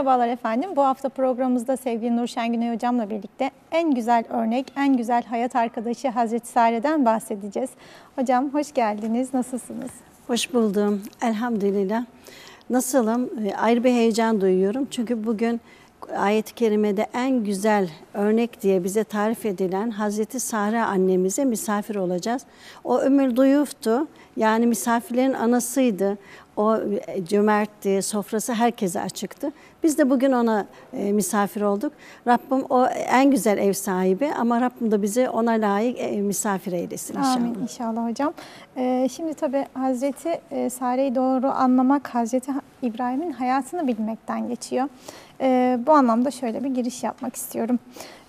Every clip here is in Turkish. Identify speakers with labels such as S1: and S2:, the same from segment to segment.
S1: Merhabalar efendim. Bu hafta programımızda sevgili Nur Şengünay hocamla birlikte en güzel örnek, en güzel hayat arkadaşı Hazreti Sare'den bahsedeceğiz. Hocam hoş geldiniz. Nasılsınız? Hoş buldum. Elhamdülillah.
S2: Nasılım? Ee, ayrı bir heyecan duyuyorum. Çünkü bugün ayet-i kerimede en güzel örnek diye bize tarif edilen Hazreti Sahra annemize misafir olacağız. O ömür duyuftu. Yani misafirlerin anasıydı. O e, cömertti, sofrası herkese açıktı. Biz de bugün ona e, misafir olduk. Rabbim o en güzel ev sahibi ama Rabbim de bizi ona layık e, misafir eylesin inşallah. Amin
S1: inşallah hocam. Şimdi tabii Hazreti Sare'yi doğru anlamak Hazreti İbrahim'in hayatını bilmekten geçiyor. Bu anlamda şöyle bir giriş yapmak istiyorum.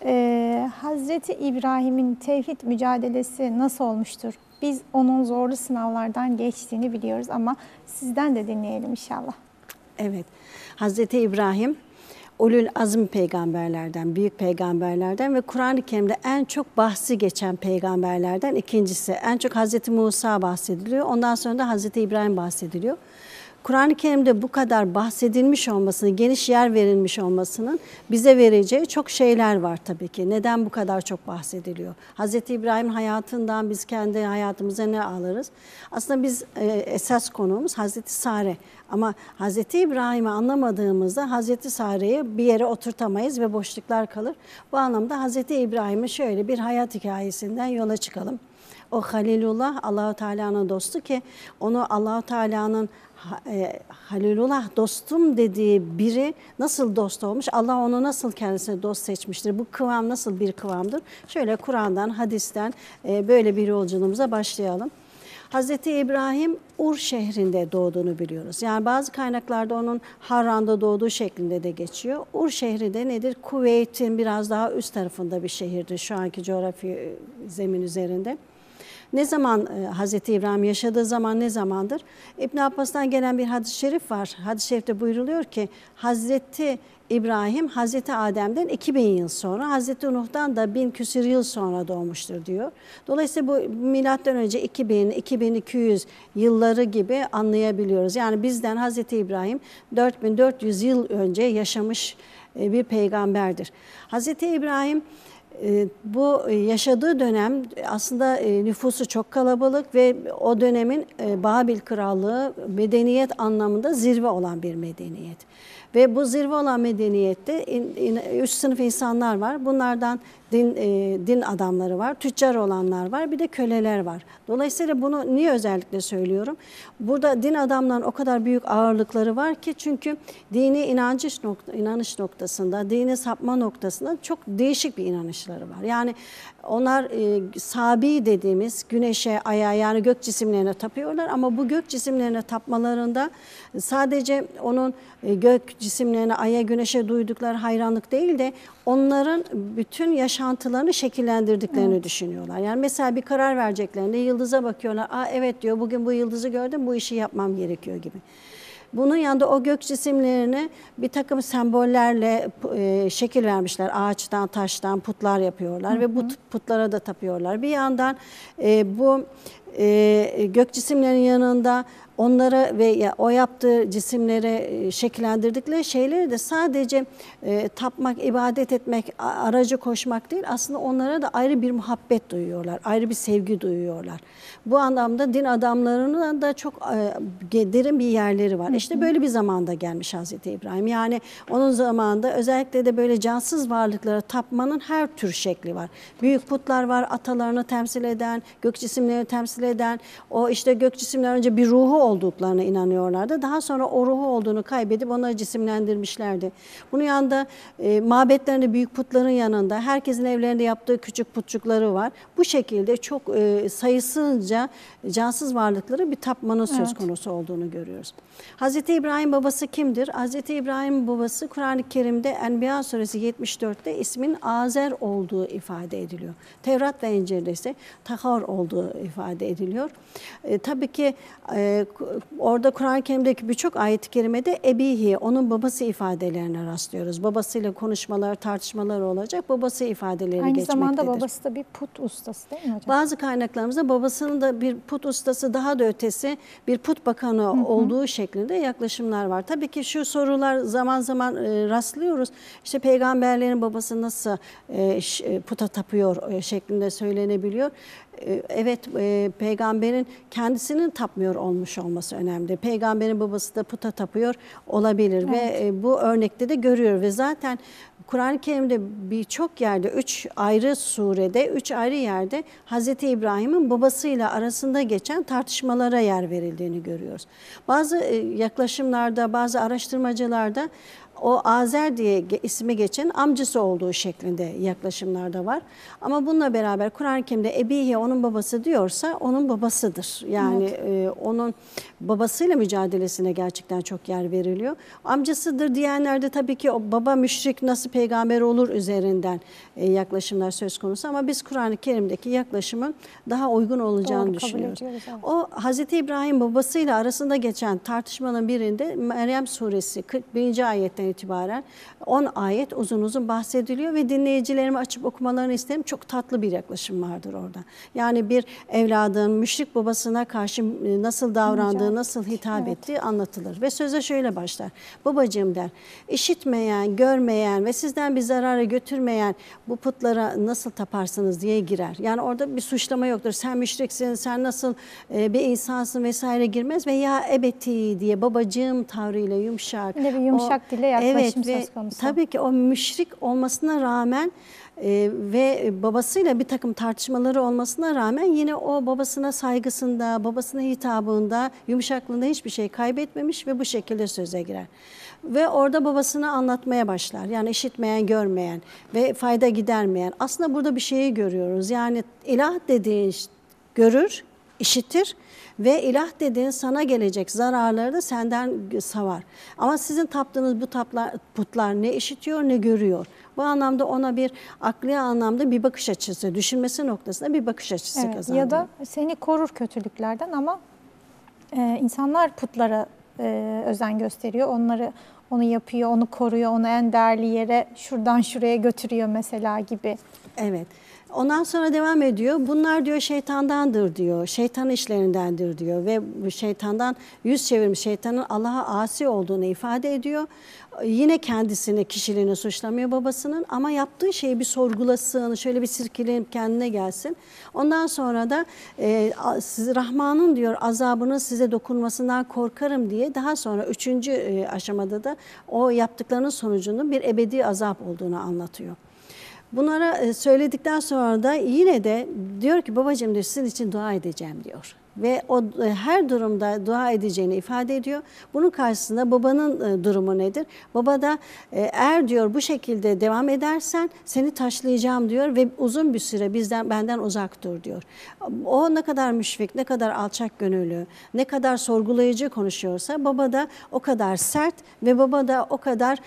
S1: Ee, Hazreti İbrahim'in tevhid mücadelesi nasıl olmuştur? Biz onun zorlu sınavlardan geçtiğini biliyoruz ama sizden de dinleyelim inşallah.
S2: Evet, Hazreti İbrahim Ulul Azim peygamberlerden, büyük peygamberlerden ve Kur'an-ı Kerim'de en çok bahsi geçen peygamberlerden ikincisi. En çok Hazreti Musa bahsediliyor. Ondan sonra da Hazreti İbrahim bahsediliyor. Kur'an-ı Kerim'de bu kadar bahsedilmiş olmasının, geniş yer verilmiş olmasının bize vereceği çok şeyler var tabii ki. Neden bu kadar çok bahsediliyor? Hz. İbrahim'in hayatından biz kendi hayatımıza ne alırız? Aslında biz e, esas konuğumuz Hz. Sare. Ama Hz. İbrahim'i anlamadığımızda Hz. Sare'yi bir yere oturtamayız ve boşluklar kalır. Bu anlamda Hz. İbrahim'i şöyle bir hayat hikayesinden yola çıkalım o Halilullah Allahu Teala'nın dostu ki onu Allahu Teala'nın e, Halilullah dostum dediği biri nasıl dost olmuş? Allah onu nasıl kendisine dost seçmiştir? Bu kıvam nasıl bir kıvamdır? Şöyle Kur'an'dan, hadisten e, böyle bir yolculuğumuza başlayalım. Hazreti İbrahim Ur şehrinde doğduğunu biliyoruz. Yani bazı kaynaklarda onun Harran'da doğduğu şeklinde de geçiyor. Ur şehri de nedir? Kuveyt'in biraz daha üst tarafında bir şehirdir şu anki coğrafi e, zemin üzerinde. Ne zaman e, Hazreti İbrahim yaşadığı zaman ne zamandır? İbn Abbas'tan gelen bir hadis-i şerif var. Hadis-i şerifte buyruluyor ki Hazreti İbrahim Hazreti Adem'den 2000 yıl sonra, Hazreti Nuh'dan da bin küsür yıl sonra doğmuştur diyor. Dolayısıyla bu milattan önce 2000, 2200 yılları gibi anlayabiliyoruz. Yani bizden Hazreti İbrahim 4400 yıl önce yaşamış e, bir peygamberdir. Hazreti İbrahim ee, bu e, yaşadığı dönem aslında e, nüfusu çok kalabalık ve o dönemin e, Babil Krallığı medeniyet anlamında zirve olan bir medeniyet. Ve bu zirve olan medeniyette üç sınıf insanlar var. Bunlardan din, din adamları var, tüccar olanlar var, bir de köleler var. Dolayısıyla bunu niye özellikle söylüyorum? Burada din adamların o kadar büyük ağırlıkları var ki çünkü dini inancış nokta, inanış noktasında, dini sapma noktasında çok değişik bir inanış inançları var. Yani onlar e, sabi dediğimiz güneşe, aya yani gök cisimlerine tapıyorlar ama bu gök cisimlerine tapmalarında sadece onun e, gök cisimlerine, aya, güneşe duydukları hayranlık değil de onların bütün yaşantılarını şekillendirdiklerini evet. düşünüyorlar. Yani mesela bir karar vereceklerinde yıldıza bakıyorlar. Aa evet diyor bugün bu yıldızı gördüm bu işi yapmam gerekiyor gibi. Bunun yanında o gök cisimlerini bir takım sembollerle e, şekil vermişler. Ağaçtan, taştan putlar yapıyorlar hı hı. ve bu putlara da tapıyorlar. Bir yandan e, bu e, gök cisimlerin yanında onlara ve o yaptığı cisimlere e, şekillendirdikleri şeyleri de sadece e, tapmak, ibadet etmek, aracı koşmak değil aslında onlara da ayrı bir muhabbet duyuyorlar, ayrı bir sevgi duyuyorlar. Bu anlamda din adamlarının da çok e, derin bir yerleri var. İşte böyle bir zamanda gelmiş Hazreti İbrahim. Yani onun zamanında özellikle de böyle cansız varlıklara tapmanın her tür şekli var. Büyük putlar var, atalarını temsil eden, gök cisimlerini temsil eden, o işte gök cisimler önce bir ruhu olduklarına inanıyorlardı. Daha sonra o ruhu olduğunu kaybedip onları cisimlendirmişlerdi. Bunun yanında e, mabetlerinde büyük putların yanında herkesin evlerinde yaptığı küçük putçukları var. Bu şekilde çok e, sayısızca cansız varlıkları bir tapmanın evet. söz konusu olduğunu görüyoruz. Hz. İbrahim babası kimdir? Hz. İbrahim babası Kur'an-ı Kerim'de Enbiya suresi 74'te ismin Azer olduğu ifade ediliyor. Tevrat ve İncil'de ise Tahar olduğu ifade ediliyor. E, tabii ki e, orada Kur'an-ı Kerim'deki birçok ayet-i kerimede ebihi, onun babası ifadelerine rastlıyoruz. Babasıyla konuşmalar, tartışmalar olacak, babası ifadeleri Aynı geçmektedir. Aynı zamanda babası da bir put ustası değil mi hocam? Bazı kaynaklarımızda babasının da bir put ustası daha da ötesi bir put bakanı hı hı. olduğu şeklinde yaklaşımlar var. Tabii ki şu sorular zaman zaman e, rastlıyoruz. İşte peygamberlerin babası nasıl e, e puta tapıyor e, şeklinde söylenebiliyor. E, evet e, peygamberin kendisinin tapmıyor olmuş olması önemli. Peygamberin babası da puta tapıyor olabilir evet. ve e, bu örnekte de görüyor ve zaten Kur'an-ı Kerim'de birçok yerde, üç ayrı surede, üç ayrı yerde Hazreti İbrahim'in babasıyla arasında geçen tartışmalara yer verildiğini görüyoruz. Bazı e, yaklaşımlarda, bazı araştırmacılarda o Azer diye ismi geçen amcası olduğu şeklinde yaklaşımlarda var. Ama bununla beraber Kur'an-ı Kerim'de Ebihi onun babası diyorsa onun babasıdır. Yani e, onun babasıyla mücadelesine gerçekten çok yer veriliyor. Amcasıdır diyenler de tabii ki o baba müşrik nasıl peygamber olur üzerinden e, yaklaşımlar söz konusu ama biz Kur'an-ı Kerim'deki yaklaşımın daha uygun olacağını Doğru, düşünüyoruz. O Hazreti İbrahim babasıyla arasında geçen tartışmanın birinde Meryem suresi 41. ayetten itibaren 10 ayet uzun uzun bahsediliyor ve dinleyicilerimi açıp okumalarını isterim. Çok tatlı bir yaklaşım vardır orada. Yani bir evladın müşrik babasına karşı nasıl davrandığı, nasıl hitap evet. ettiği anlatılır. Ve söze şöyle başlar. Babacığım der, işitmeyen, görmeyen ve sizden bir zarara götürmeyen bu putlara nasıl taparsınız diye girer. Yani orada bir suçlama yoktur. Sen müşriksin, sen nasıl e, bir insansın vesaire girmez veya ebeti diye babacığım tavrıyla yumuşak. Bir bir yumuşak o, dille yaklaşım evet, söz konusu. Tabii ki o müşrik olmasına rağmen e, ve babasıyla bir takım tartışmaları olmasına rağmen yine o babasına saygısında, babasına hitabında, yumuşaklığında hiçbir şey kaybetmemiş ve bu şekilde söze girer. Ve orada babasını anlatmaya başlar. Yani işitmeyen, görmeyen ve fayda gidermeyen. Aslında burada bir şeyi görüyoruz. Yani ilah dediğin görür, işitir ve ilah dediğin sana gelecek zararları da senden savar. Ama sizin taptığınız bu taplar, putlar ne işitiyor ne görüyor. Bu anlamda ona bir akli anlamda bir bakış açısı, düşünmesi noktasında bir bakış açısı evet, kazandırıyor. Ya da
S1: seni korur kötülüklerden ama e, insanlar putlara e, özen gösteriyor. Onları onu yapıyor, onu koruyor, onu en değerli yere şuradan şuraya götürüyor mesela gibi. Evet. Ondan sonra devam ediyor. Bunlar diyor şeytandandır
S2: diyor. Şeytan işlerindendir diyor ve şeytandan yüz çevirmiş şeytanın Allah'a asi olduğunu ifade ediyor. Yine kendisini, kişiliğini suçlamıyor babasının ama yaptığı şeyi bir sorgulasın, şöyle bir sirkelenip kendine gelsin. Ondan sonra da e, Rahman'ın diyor azabının size dokunmasından korkarım diye daha sonra üçüncü e, aşamada da o yaptıklarının sonucunun bir ebedi azap olduğunu anlatıyor. Bunlara e, söyledikten sonra da yine de diyor ki babacığım diyor sizin için dua edeceğim diyor ve o e, her durumda dua edeceğini ifade ediyor. Bunun karşısında babanın e, durumu nedir? Baba da e, eğer diyor bu şekilde devam edersen seni taşlayacağım diyor ve uzun bir süre bizden benden uzak dur diyor. O ne kadar müşfik, ne kadar alçak gönüllü, ne kadar sorgulayıcı konuşuyorsa baba da o kadar sert ve baba da o kadar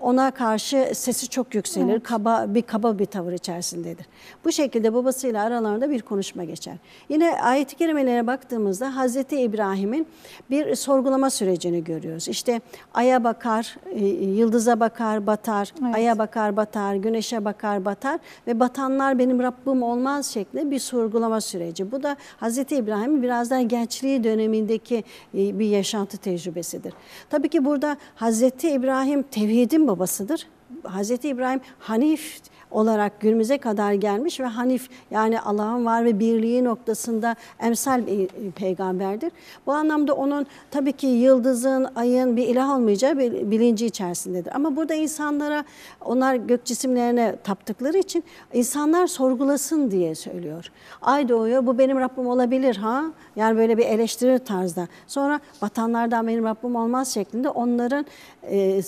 S2: ona karşı sesi çok yükselir. Evet. Kaba bir kaba bir tavır içerisindedir. Bu şekilde babasıyla aralarında bir konuşma geçer. Yine ayet-i kerimeler kuran baktığımızda Hazreti İbrahim'in bir sorgulama sürecini görüyoruz. İşte aya bakar, e, yıldıza bakar, batar, evet. aya bakar, batar, güneşe bakar, batar ve batanlar benim Rabbim olmaz şeklinde bir sorgulama süreci. Bu da Hazreti İbrahim'in biraz daha gençliği dönemindeki e, bir yaşantı tecrübesidir. Tabii ki burada Hazreti İbrahim tevhidin babasıdır. Hazreti İbrahim Hanif olarak günümüze kadar gelmiş ve Hanif yani Allah'ın var ve birliği noktasında emsal bir peygamberdir. Bu anlamda onun tabii ki yıldızın, ayın bir ilah olmayacağı bir bilinci içerisindedir. Ama burada insanlara onlar gök cisimlerine taptıkları için insanlar sorgulasın diye söylüyor. Ay doğuyor bu benim Rabbim olabilir ha yani böyle bir eleştiri tarzda. Sonra vatanlardan benim Rabbim olmaz şeklinde onların e,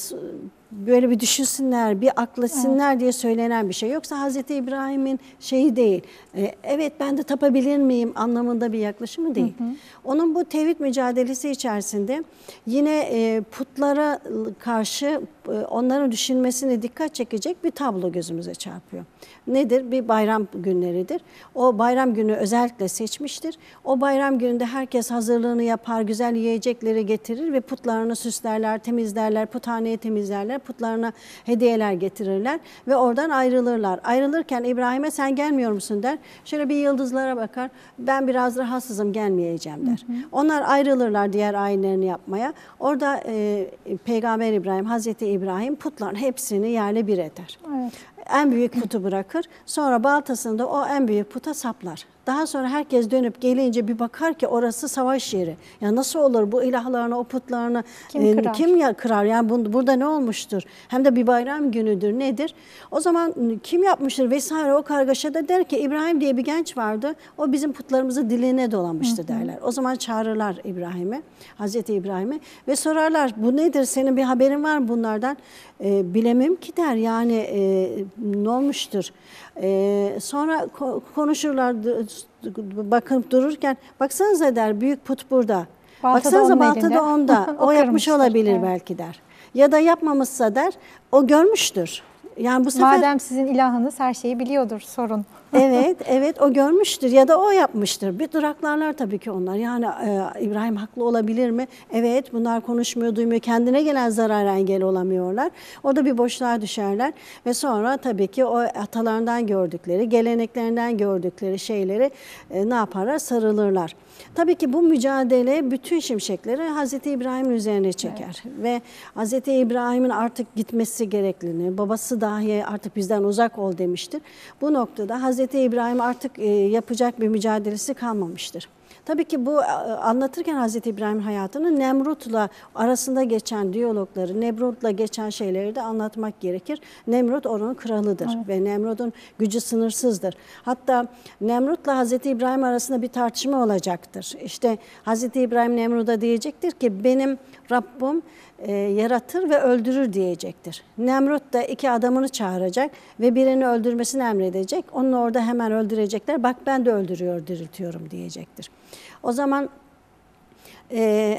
S2: böyle bir düşünsünler, bir aklasınlar evet. diye söylenen bir şey. Yoksa Hazreti İbrahim'in şeyi değil. E, evet ben de tapabilir miyim anlamında bir yaklaşımı değil. Hı hı. Onun bu tevhid mücadelesi içerisinde yine e, putlara karşı e, onların düşünmesini dikkat çekecek bir tablo gözümüze çarpıyor. Nedir? Bir bayram günleridir. O bayram günü özellikle seçmiştir. O bayram gününde herkes hazırlığını yapar, güzel yiyecekleri getirir ve putlarını süslerler, temizlerler, puthaneyi temizlerler, putlarına hediyeler getirirler ve oradan ayrılırlar. Ayrılırken İbrahim'e sen gelmiyor musun der. Şöyle bir yıldızlara bakar. Ben biraz rahatsızım gelmeyeceğim der. Hı hı. Onlar ayrılırlar diğer ayinlerini yapmaya. Orada e, Peygamber İbrahim, Hazreti İbrahim İbrahim putların hepsini yerle bir eder. Evet en büyük putu bırakır. Sonra baltasını da o en büyük puta saplar. Daha sonra herkes dönüp gelince bir bakar ki orası savaş yeri. Ya nasıl olur bu ilahlarını, o putlarını kim, e, kırar? kim ya kırar? Yani bun, burada ne olmuştur? Hem de bir bayram günüdür, nedir? O zaman kim yapmıştır vesaire o kargaşada der ki İbrahim diye bir genç vardı. O bizim putlarımızı diline dolanmıştı derler. O zaman çağırırlar İbrahim'i, Hazreti İbrahim'i ve sorarlar bu nedir? Senin bir haberin var mı bunlardan? E, bilemem ki der yani e, ne olmuştur? Ee, sonra ko konuşurlar bakıp dururken baksanıza der büyük put burada. Baltada baksanıza baltada onda o, o yapmış olabilir evet. belki der. Ya da yapmamışsa der o görmüştür. Yani bu sefer Madem
S1: sizin ilahınız her şeyi biliyordur sorun.
S2: evet, evet o görmüştür ya da o yapmıştır. Bir duraklarlar tabii ki onlar. Yani e, İbrahim haklı olabilir mi? Evet, bunlar konuşmuyor, duymuyor. Kendine gelen zarara engel olamıyorlar. O da bir boşluğa düşerler ve sonra tabii ki o atalarından gördükleri, geleneklerinden gördükleri şeyleri e, ne yaparlar? Sarılırlar. Tabii ki bu mücadele bütün şimşekleri Hazreti İbrahim'in üzerine çeker. Evet. Ve Hazreti İbrahim'in artık gitmesi gerekliliğini babası dahi artık bizden uzak ol demiştir. Bu noktada Hazreti İbrahim artık e, yapacak bir mücadelesi kalmamıştır. Tabii ki bu e, anlatırken Hazreti İbrahim'in hayatını Nemrut'la arasında geçen diyalogları, Nemrut'la geçen şeyleri de anlatmak gerekir. Nemrut onun kralıdır evet. ve Nemrut'un gücü sınırsızdır. Hatta Nemrut'la Hazreti İbrahim arasında bir tartışma olacaktır. İşte Hazreti İbrahim Nemrut'a diyecektir ki benim Rabbim e, yaratır ve öldürür diyecektir. Nemrut da iki adamını çağıracak ve birini öldürmesini emredecek. Onu orada hemen öldürecekler. Bak ben de öldürüyor, diriltiyorum diyecektir. O zaman e,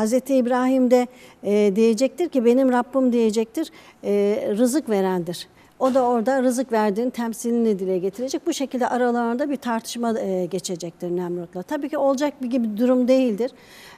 S2: Hz. İbrahim de e, diyecektir ki benim Rabbim diyecektir e, rızık verendir o da orada rızık verdiğin temsilini dile getirecek. Bu şekilde aralarında bir tartışma e, geçecektir Nemrut'la. Tabii ki olacak bir gibi durum değildir.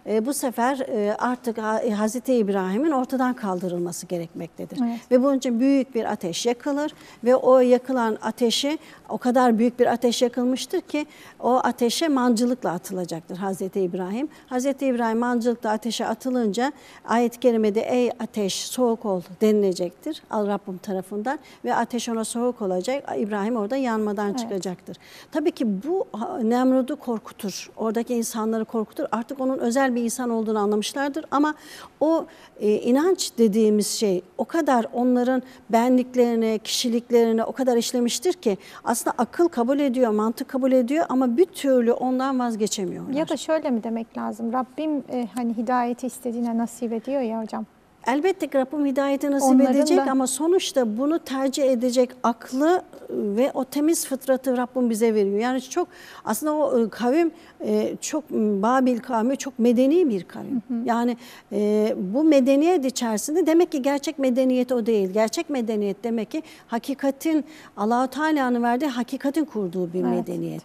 S2: E, bu sefer e, artık Hazreti İbrahim'in ortadan kaldırılması gerekmektedir. Evet. Ve bunun için büyük bir ateş yakılır ve o yakılan ateşi o kadar büyük bir ateş yakılmıştır ki o ateşe mancılıkla atılacaktır Hazreti İbrahim. Hazreti İbrahim mancılıkla ateşe atılınca ayet-i kerimede ey ateş soğuk ol denilecektir Al Rabbim tarafından ve ateş ona soğuk olacak. İbrahim orada yanmadan evet. çıkacaktır. Tabii ki bu Nemrud'u korkutur. Oradaki insanları korkutur. Artık onun özel bir insan olduğunu anlamışlardır ama o e, inanç dediğimiz şey o kadar onların benliklerine, kişiliklerine o kadar işlemiştir ki aslında akıl kabul ediyor, mantık kabul ediyor ama bir türlü
S1: ondan vazgeçemiyorlar. Ya da şöyle mi demek lazım? Rabbim e, hani hidayeti istediğine nasip ediyor ya hocam. Elbette ki Rabbim hidayeti nasip Onların edecek da... ama
S2: sonuçta bunu tercih edecek aklı ve o temiz fıtratı Rabbim bize veriyor. Yani çok aslında o e, kavim e, çok Babil kavmi çok medeni bir kavim. Yani e, bu medeniyet içerisinde demek ki gerçek medeniyet o değil. Gerçek medeniyet demek ki hakikatin Allahu Teala'nın verdiği hakikatin kurduğu bir evet, medeniyet.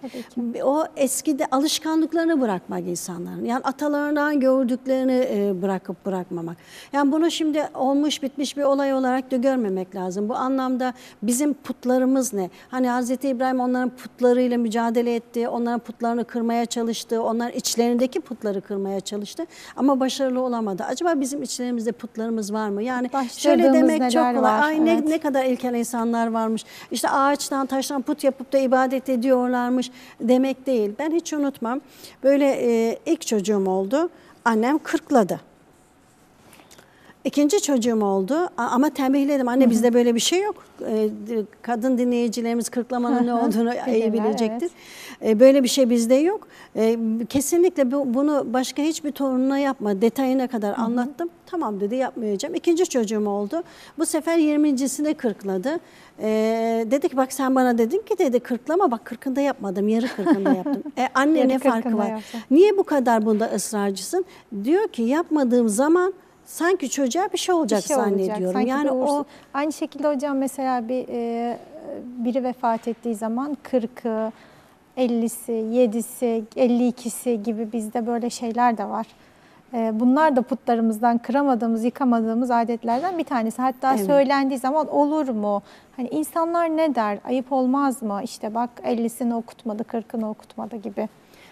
S2: O eskide alışkanlıklarını bırakmak insanların. Yani atalarından gördüklerini e, bırakıp bırakmamak. Yani bunu şimdi olmuş bitmiş bir olay olarak da görmemek lazım. Bu anlamda bizim putlarımız ne? Hani Hz. İbrahim onların putlarıyla mücadele etti. Onların putlarını kırmaya çalıştı çalıştı. Onlar içlerindeki putları kırmaya çalıştı. Ama başarılı olamadı. Acaba bizim içlerimizde putlarımız var mı? Yani şöyle demek çok kolay. Var, Ay evet. ne, ne kadar ilkel insanlar varmış. İşte ağaçtan taştan put yapıp da ibadet ediyorlarmış demek değil. Ben hiç unutmam. Böyle e, ilk çocuğum oldu. Annem kırkladı. İkinci çocuğum oldu ama tembihledim. Anne bizde böyle bir şey yok. E, kadın dinleyicilerimiz kırklamanın ne olduğunu iyi bilecektir. Evet. Böyle bir şey bizde yok. E, kesinlikle bunu başka hiçbir torununa yapma. Detayına kadar anlattım. Tamam dedi yapmayacağım. İkinci çocuğum oldu. Bu sefer 20.sine kırkladı. E, dedi ki bak sen bana dedin ki dedi kırklama bak kırkında yapmadım. Yarı kırkında yaptım. E anne yarı ne farkı var? Yaptım. Niye bu kadar bunda ısrarcısın? Diyor ki yapmadığım zaman
S1: sanki çocuğa bir şey olacak bir şey zannediyorum. Olacak. yani uğursuz. o aynı şekilde hocam mesela bir e, biri vefat ettiği zaman 40'ı, 50'si, 7'si, 52'si gibi bizde böyle şeyler de var. E, bunlar da putlarımızdan kıramadığımız, yıkamadığımız adetlerden bir tanesi. Hatta evet. söylendiği zaman olur mu? Hani insanlar ne der? Ayıp olmaz mı? İşte bak 50'sini okutmadı, 40'ını okutmadı gibi.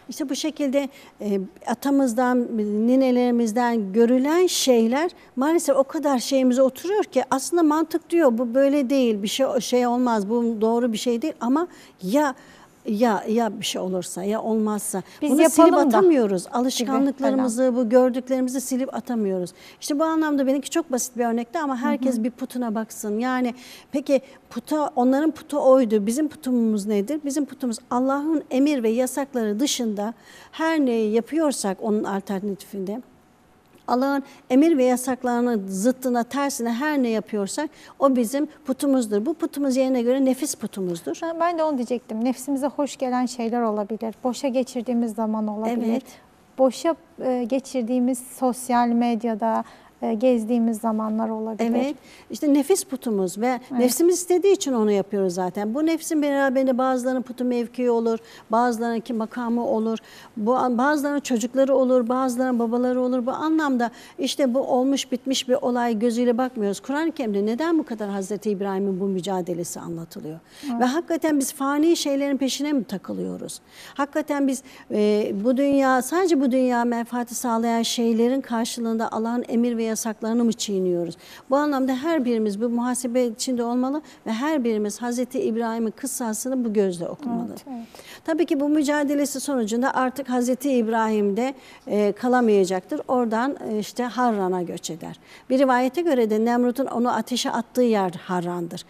S1: İşte bu şekilde e, atamızdan, ninelerimizden görülen şeyler
S2: maalesef o kadar şeyimize oturuyor ki aslında mantık diyor bu böyle değil, bir şey şey olmaz, bu doğru bir şey değil ama ya ya ya bir şey olursa ya olmazsa Biz bunu silip da. atamıyoruz. Alışkanlıklarımızı, bu gördüklerimizi silip atamıyoruz. İşte bu anlamda benimki çok basit bir örnekti ama herkes Hı -hı. bir putuna baksın. Yani peki puta onların putu oydu. Bizim putumuz nedir? Bizim putumuz Allah'ın emir ve yasakları dışında her neyi yapıyorsak onun alternatifinde Allah'ın emir ve yasaklarının zıttına, tersine her ne yapıyorsak o bizim putumuzdur. Bu putumuz yerine
S1: göre nefis putumuzdur. Ben de onu diyecektim. Nefsimize hoş gelen şeyler olabilir. Boşa geçirdiğimiz zaman olabilir. Evet. Boşa e, geçirdiğimiz sosyal medyada, e, gezdiğimiz zamanlar olabilir. Evet.
S2: İşte nefis putumuz ve evet. nefsimiz istediği için onu yapıyoruz zaten. Bu nefsin beraberinde bazılarının putu mevkii olur, bazılarının ki makamı olur, bu bazılarının çocukları olur, bazılarının babaları olur. Bu anlamda işte bu olmuş bitmiş bir olay gözüyle bakmıyoruz. Kur'an-ı Kerim'de neden bu kadar Hazreti İbrahim'in bu mücadelesi anlatılıyor? Evet. Ve hakikaten biz fani şeylerin peşine mi takılıyoruz? Hakikaten biz e, bu dünya sadece bu dünya menfaati sağlayan şeylerin karşılığında Allah'ın emir ve yasaklarını mı çiğniyoruz? Bu anlamda her birimiz bu muhasebe içinde olmalı ve her birimiz Hazreti İbrahim'in kıssasını bu gözle okumalı. Evet, evet. Tabii ki bu mücadelesi sonucunda artık Hz. İbrahim'de e, kalamayacaktır. Oradan e, işte Harran'a göç eder. Bir rivayete göre de Nemrut'un onu ateşe attığı yer Harran'dır.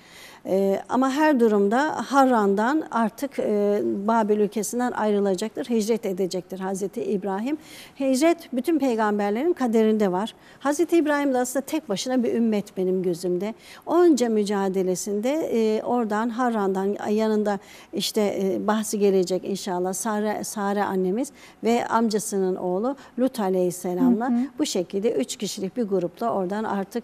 S2: E, ama her durumda Harran'dan artık e, Babil ülkesinden ayrılacaktır, hicret edecektir Hazreti İbrahim. Hicret bütün peygamberlerin kaderinde var. Hazreti İbrahim de aslında tek başına bir ümmet benim gözümde. Onca mücadelesinde e, oradan Harran'dan yanında işte e, bahsi gelecek inşallah Sare, Sare annemiz ve amcasının oğlu Lut Aleyhisselam'la hı hı. bu şekilde üç kişilik bir grupla oradan artık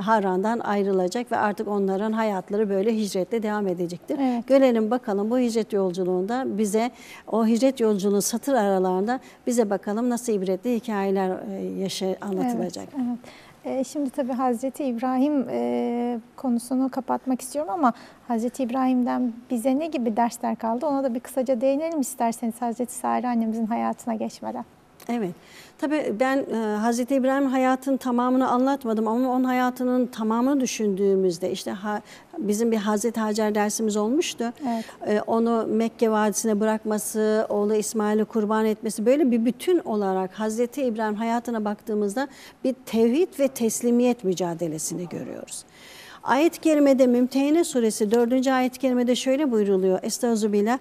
S2: Harran'dan ayrılacak ve artık onların hayatları böyle hicretle devam edecektir. Evet. Görelim bakalım bu hicret yolculuğunda bize o hicret yolculuğu satır aralarında bize bakalım nasıl ibretli hikayeler e, yaşa anlatılacak. Evet,
S1: evet. E, şimdi tabii Hazreti İbrahim e, konusunu kapatmak istiyorum ama Hazreti İbrahim'den bize ne gibi dersler kaldı ona da bir kısaca değinelim isterseniz Hazreti Sare annemizin hayatına geçmeden. Evet. Tabii ben e, Hazreti İbrahim hayatın
S2: tamamını anlatmadım ama onun hayatının tamamını düşündüğümüzde işte ha, bizim bir Hazreti Hacer dersimiz olmuştu. Evet. E, onu Mekke Vadisi'ne bırakması, oğlu İsmail'i kurban etmesi böyle bir bütün olarak Hazreti İbrahim hayatına baktığımızda bir tevhid ve teslimiyet mücadelesini görüyoruz. Ayet-i Kerime'de Mümtehine Suresi 4. ayet-i Kerime'de şöyle buyruluyor. Estağfirullah.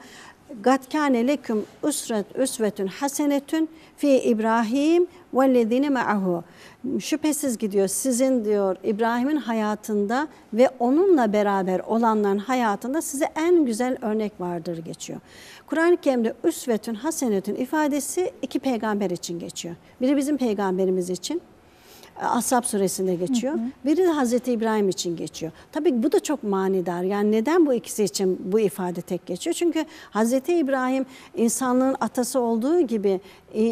S2: Gat kâne leküm üsret üsvetün hasenetün fi İbrahim vellezine ma'ahu. Şüphesiz gidiyor sizin diyor İbrahim'in hayatında ve onunla beraber olanların hayatında size en güzel örnek vardır geçiyor. Kur'an-ı Kerim'de üsvetün hasenetün ifadesi iki peygamber için geçiyor. Biri bizim peygamberimiz için, Ashab suresinde geçiyor. Hı hı. Biri de Hazreti İbrahim için geçiyor. Tabii bu da çok manidar. Yani neden bu ikisi için bu ifade tek geçiyor? Çünkü Hazreti İbrahim insanlığın atası olduğu gibi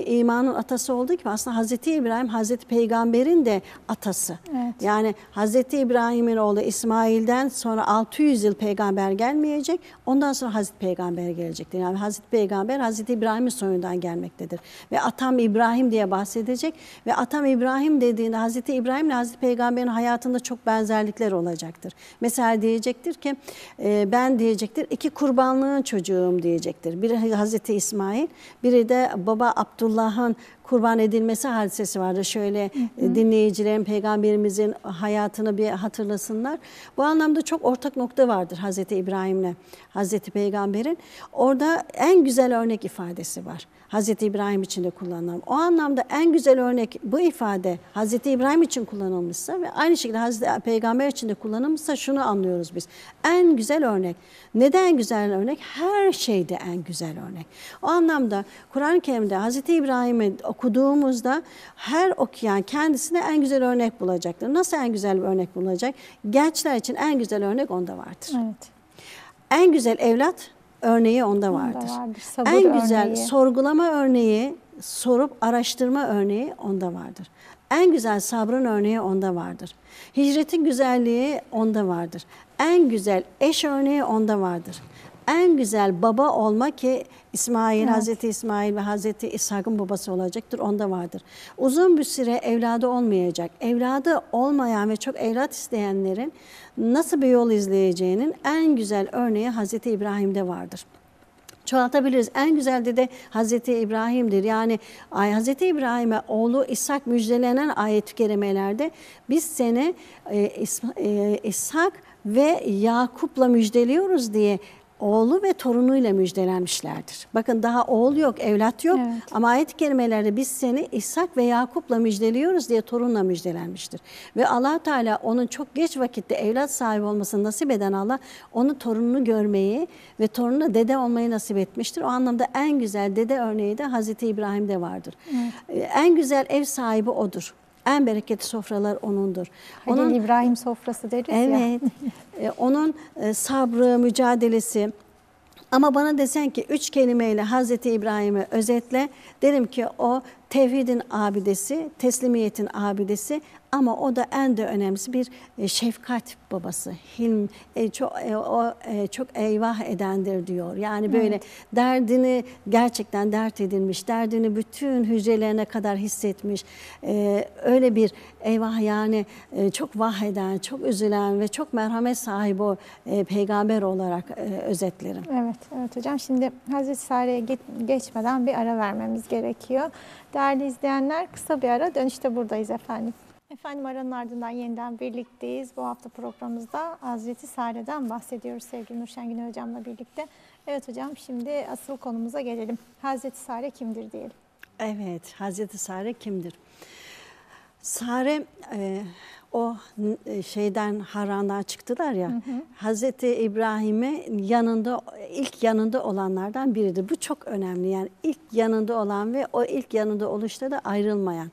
S2: imanın atası olduğu gibi aslında Hazreti İbrahim Hazreti Peygamber'in de atası. Evet. Yani Hazreti İbrahim'in oğlu İsmail'den sonra 600 yıl peygamber gelmeyecek. Ondan sonra Hazreti Peygamber gelecektir. Yani Hazreti Peygamber Hazreti İbrahim'in soyundan gelmektedir. Ve atam İbrahim diye bahsedecek ve atam İbrahim dediğinde Hazreti İbrahim ile Hazreti Peygamber'in hayatında çok benzerlikler olacaktır. Mesela diyecektir ki e, ben diyecektir iki kurbanlığın çocuğum diyecektir. Biri Hazreti İsmail, biri de baba Ab Abdullah'ın kurban edilmesi hadisesi vardı. Şöyle hı e, hı. dinleyicilerin peygamberimizin hayatını bir hatırlasınlar. Bu anlamda çok ortak nokta vardır Hazreti İbrahim'le Hazreti Peygamber'in. Orada en güzel örnek ifadesi var. Hazreti İbrahim için de kullanılan. O anlamda en güzel örnek bu ifade Hazreti İbrahim için kullanılmışsa ve aynı şekilde Hazreti Peygamber için de kullanılmışsa şunu anlıyoruz biz. En güzel örnek. Neden güzel örnek? Her şeyde en güzel örnek. O anlamda Kur'an-ı Kerim'de Hazreti İbrahim'i okuduğumuzda her okuyan kendisine en güzel örnek bulacaktır. Nasıl en güzel bir örnek bulacak? Gençler için en güzel örnek onda vardır. Evet. En güzel evlat örneği onda vardır. Onda vardır. en güzel örneği. sorgulama örneği, sorup araştırma örneği onda vardır. En güzel sabrın örneği onda vardır. Hicretin güzelliği onda vardır. En güzel eş örneği onda vardır en güzel baba olma ki İsmail, evet. Hazreti İsmail ve Hazreti İshak'ın babası olacaktır. Onda vardır. Uzun bir süre evladı olmayacak. Evladı olmayan ve çok evlat isteyenlerin nasıl bir yol izleyeceğinin en güzel örneği Hazreti İbrahim'de vardır çoğaltabiliriz. En güzel de de Hazreti İbrahim'dir. Yani Hazreti İbrahim'e oğlu İshak müjdelenen ayet-i kerimelerde biz seni e, e İshak ve Yakup'la müjdeliyoruz diye oğlu ve torunuyla müjdelenmişlerdir. Bakın daha oğul yok, evlat yok evet. ama ayet kelimelerde biz seni İshak ve Yakup'la müjdeliyoruz diye torunla müjdelenmiştir. Ve allah Teala onun çok geç vakitte evlat sahibi olmasını nasip eden Allah onu torununu görmeyi ve torununa dede olmayı nasip etmiştir. O anlamda en güzel dede örneği de Hazreti İbrahim'de vardır. Evet. Ee, en güzel ev sahibi odur. En bereketli sofralar onundur. Halil onun, İbrahim sofrası deriz evet, ya. Evet. E, onun e, sabrı, mücadelesi. Ama bana desen ki üç kelimeyle Hazreti İbrahim'i özetle derim ki o tevhidin abidesi, teslimiyet'in abidesi ama o da en de önemlisi bir e, şefkat babası. Hilm e, çok e, o çok eyvah edendir diyor. Yani böyle evet. derdini gerçekten dert edinmiş, derdini bütün hücrelerine kadar hissetmiş. Öyle bir eyvah yani çok vah eden, çok üzülen ve çok merhamet sahibi o peygamber olarak özetlerim.
S1: Evet, evet hocam. Şimdi Hazreti Sare'ye geçmeden bir ara vermemiz gerekiyor. Değerli izleyenler kısa bir ara dönüşte buradayız efendim. Efendim aranın ardından yeniden birlikteyiz. Bu hafta programımızda Hazreti Sare'den bahsediyoruz sevgili Nurşen Güney Hocam'la birlikte. Evet hocam şimdi asıl konumuza gelelim. Hazreti Sare kimdir diyelim.
S2: Evet Hazreti Sare kimdir? Sare e, o e, şeyden Haran'dan çıktılar ya. Hı hı. Hazreti İbrahim'e yanında ilk yanında olanlardan biridir. Bu çok önemli. Yani ilk yanında olan ve o ilk yanında oluşta da ayrılmayan.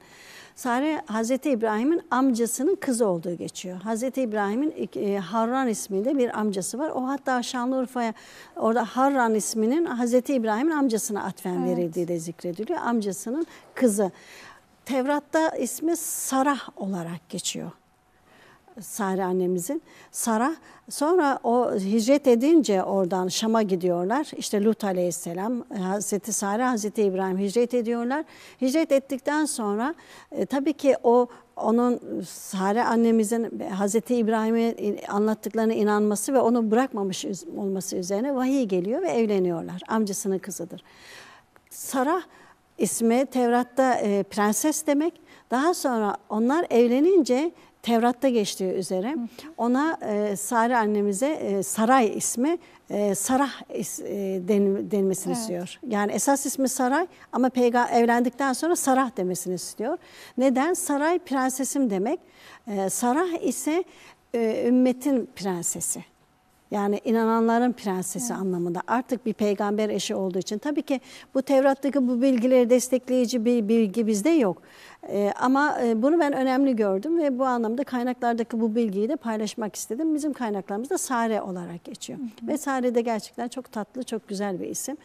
S2: Sare Hazreti İbrahim'in amcasının kızı olduğu geçiyor. Hazreti İbrahim'in e, Harran isminde bir amcası var. O hatta Şanlıurfa'ya orada Harran isminin Hazreti İbrahim'in amcasına atfen evet. verildiği de zikrediliyor. Amcasının kızı. Tevrat'ta ismi Sarah olarak geçiyor. Sare annemizin. Sara sonra o hicret edince oradan Şam'a gidiyorlar. İşte Lut aleyhisselam, Hazreti Sare, Hazreti İbrahim hicret ediyorlar. Hicret ettikten sonra e, tabii ki o onun Sare annemizin Hazreti İbrahim'e anlattıklarına inanması ve onu bırakmamış olması üzerine vahiy geliyor ve evleniyorlar. Amcasının kızıdır. Sara ismi Tevrat'ta e, prenses demek. Daha sonra onlar evlenince Tevrat'ta geçtiği üzere ona e, Sare annemize e, Saray ismi e, Sarah is, e, den, denmesini evet. istiyor. Yani esas ismi Saray ama peyga evlendikten sonra Sarah demesini istiyor. Neden? Saray prensesim demek. E, Sarah ise e, ümmetin prensesi. Yani inananların prensesi evet. anlamında artık bir peygamber eşi olduğu için. Tabii ki bu Tevrat'taki bu bilgileri destekleyici bir bilgi bizde yok. Ee, e, ama bunu ben önemli gördüm ve bu anlamda kaynaklardaki bu bilgiyi de paylaşmak istedim. Bizim kaynaklarımızda Sare olarak geçiyor. Hı hı. Ve Sare de gerçekten çok tatlı, çok güzel bir isim.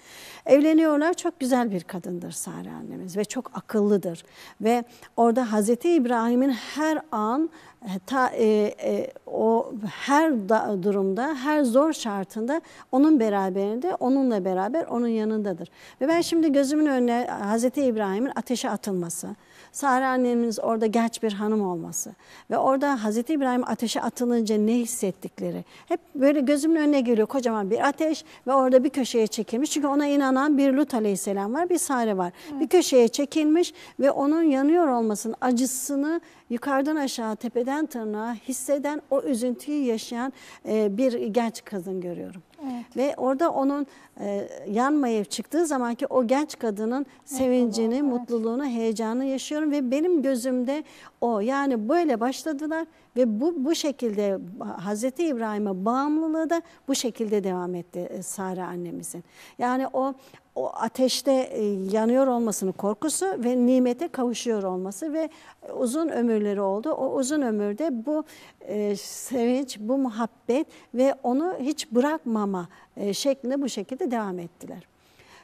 S2: Evleniyorlar, çok güzel bir kadındır Sare annemiz ve çok akıllıdır. Ve orada Hazreti İbrahim'in her an e, ta e, e, o her da, durumda, her zor şartında onun beraberinde, onunla beraber onun yanındadır. Ve ben şimdi gözümün önüne Hazreti İbrahim'in ateşe atılması, Sare annemiz orada genç bir hanım olması ve orada Hazreti İbrahim ateşe atılınca ne hissettikleri. Hep böyle gözümün önüne geliyor kocaman bir ateş ve orada bir köşeye çekilmiş. Çünkü ona inanan bir Lut aleyhisselam var bir Sare var. Evet. Bir köşeye çekilmiş ve onun yanıyor olmasının acısını yukarıdan aşağı tepeden tırnağa hisseden o üzüntüyü yaşayan e, bir genç kadın görüyorum. Evet. Ve orada onun e, yanmayıp çıktığı zamanki o genç kadının sevincini, evet, mutluluğunu, heyecanını yaşıyorum ve benim gözümde o yani böyle başladılar ve bu bu şekilde Hazreti İbrahim'e bağımlılığı da bu şekilde devam etti e, Sara annemizin. Yani o o ateşte e, yanıyor olmasının korkusu ve nimete kavuşuyor olması ve uzun ömürleri oldu. O uzun ömürde bu e, sevinç, bu muhabbet ve onu hiç bırakmama e, şeklinde bu şekilde devam ettiler.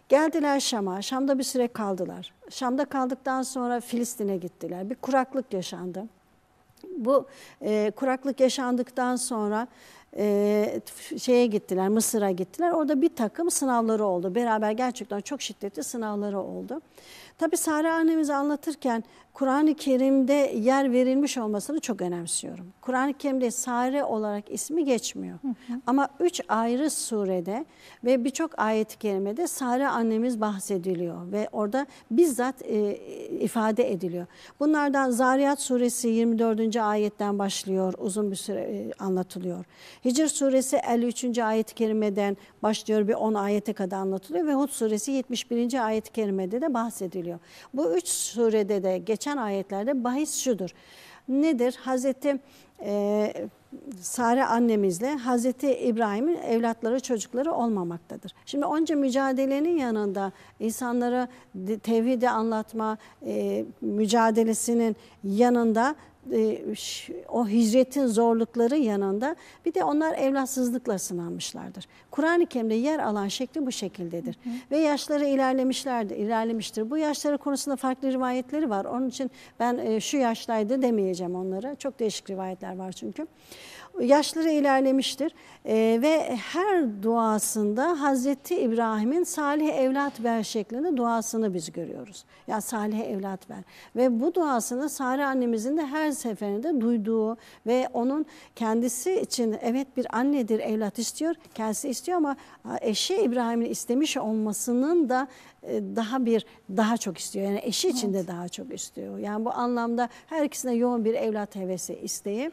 S2: Geldiler Şam'a, Şam'da bir süre kaldılar. Şam'da kaldıktan sonra Filistin'e gittiler. Bir kuraklık yaşandı. Bu e, kuraklık yaşandıktan sonra e, şeye gittiler, Mısır'a gittiler. Orada bir takım sınavları oldu. Beraber gerçekten çok şiddetli sınavları oldu. Tabi Sara annemizi anlatırken Kur'an-ı Kerim'de yer verilmiş olmasını çok önemsiyorum. Kur'an-ı Kerim'de Sare olarak ismi geçmiyor. Hı hı. Ama üç ayrı surede ve birçok ayet-i kerimede Sare annemiz bahsediliyor ve orada bizzat e, ifade ediliyor. Bunlardan Zariyat suresi 24. ayetten başlıyor, uzun bir süre e, anlatılıyor. Hicr suresi 53. ayet-i kerimeden başlıyor, bir 10 ayete kadar anlatılıyor ve Hud suresi 71. ayet-i kerimede de bahsediliyor veriyor. Bu üç surede de geçen ayetlerde bahis şudur. Nedir? Hazreti e, Sare annemizle Hazreti İbrahim'in evlatları çocukları olmamaktadır. Şimdi onca mücadelenin yanında insanlara tevhidi anlatma e, mücadelesinin yanında e, o hicretin zorlukları yanında bir de onlar evlatsızlıkla sınanmışlardır. Kur'an-ı Kerim'de yer alan şekli bu şekildedir. Hı hı. Ve yaşları ilerlemişlerdir, ilerlemiştir. Bu yaşları konusunda farklı rivayetleri var. Onun için ben e, şu yaştaydı demeyeceğim onlara. Çok değişik rivayetler var çünkü. Yaşları ilerlemiştir e, ve her duasında Hazreti İbrahim'in salih evlat ver şeklinde duasını biz görüyoruz. Ya salih evlat ver ve bu duasını Sare annemizin de her seferinde duyduğu ve onun kendisi için evet bir annedir evlat istiyor, kendisi istiyor ama eşi İbrahim'in istemiş olmasının da e, daha bir daha çok istiyor. Yani eşi için evet. de daha çok istiyor. Yani bu anlamda her ikisine yoğun bir evlat hevesi isteği.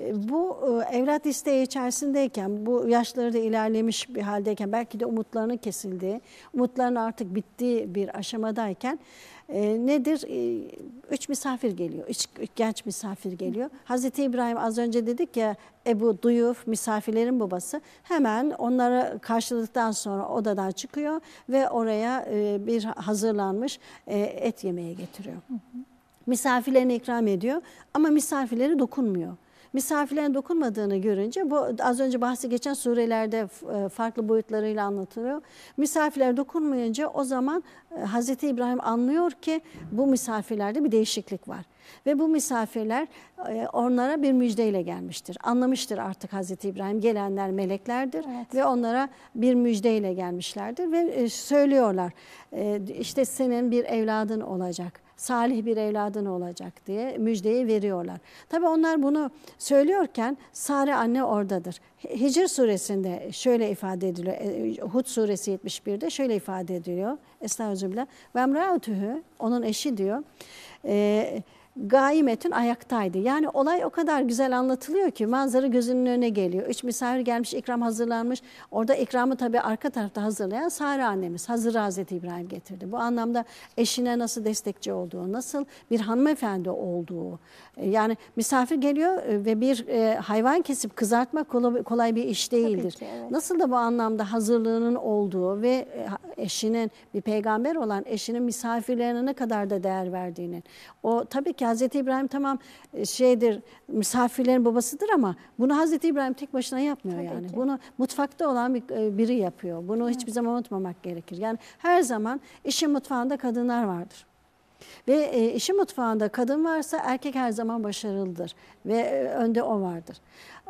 S2: E, bu e, evlat isteği içerisindeyken, bu yaşları da ilerlemiş bir haldeyken, belki de umutlarının kesildiği, umutların artık bittiği bir aşamadayken e, nedir? üç misafir geliyor, üç, genç misafir geliyor. Hazreti İbrahim az önce dedik ya Ebu Duyuf misafirlerin babası hemen onları karşıladıktan sonra odadan çıkıyor ve oraya bir hazırlanmış et yemeğe getiriyor. Misafirlerine ikram ediyor ama misafirleri dokunmuyor misafirlerine dokunmadığını görünce bu az önce bahsi geçen surelerde e, farklı boyutlarıyla anlatılıyor. Misafirler dokunmayınca o zaman e, Hazreti İbrahim anlıyor ki bu misafirlerde bir değişiklik var. Ve bu misafirler e, onlara bir müjdeyle gelmiştir. Anlamıştır artık Hazreti İbrahim gelenler meleklerdir evet. ve onlara bir müjdeyle gelmişlerdir ve söylüyorlar işte senin bir evladın olacak salih bir evladın olacak diye müjdeyi veriyorlar. Tabi onlar bunu söylüyorken Sare anne oradadır. Hicr suresinde şöyle ifade ediliyor. E, Hud suresi 71'de şöyle ifade ediliyor. Estağfirullah. Ve emraatühü onun eşi diyor. Eee Gaimetün ayaktaydı. Yani olay o kadar güzel anlatılıyor ki manzara gözünün önüne geliyor. Üç misafir gelmiş, ikram hazırlanmış. Orada ikramı tabii arka tarafta hazırlayan Sare annemiz, Hazır Hazreti İbrahim getirdi. Bu anlamda eşine nasıl destekçi olduğu, nasıl bir hanımefendi olduğu. E, yani misafir geliyor e, ve bir e, hayvan kesip kızartmak kolay bir iş değildir. Ki, evet. Nasıl da bu anlamda hazırlığının olduğu ve eşinin, bir peygamber olan eşinin misafirlerine ne kadar da değer verdiğini. O tabii ki ki Hazreti İbrahim tamam e, şeydir misafirlerin babasıdır ama bunu Hazreti İbrahim tek başına yapmıyor Tabii yani. Ki. Bunu mutfakta olan bir, e, biri yapıyor. Bunu evet. hiçbir zaman unutmamak gerekir. Yani her zaman işin mutfağında kadınlar vardır. Ve e, işi mutfağında kadın varsa erkek her zaman başarılıdır ve e, önde o vardır.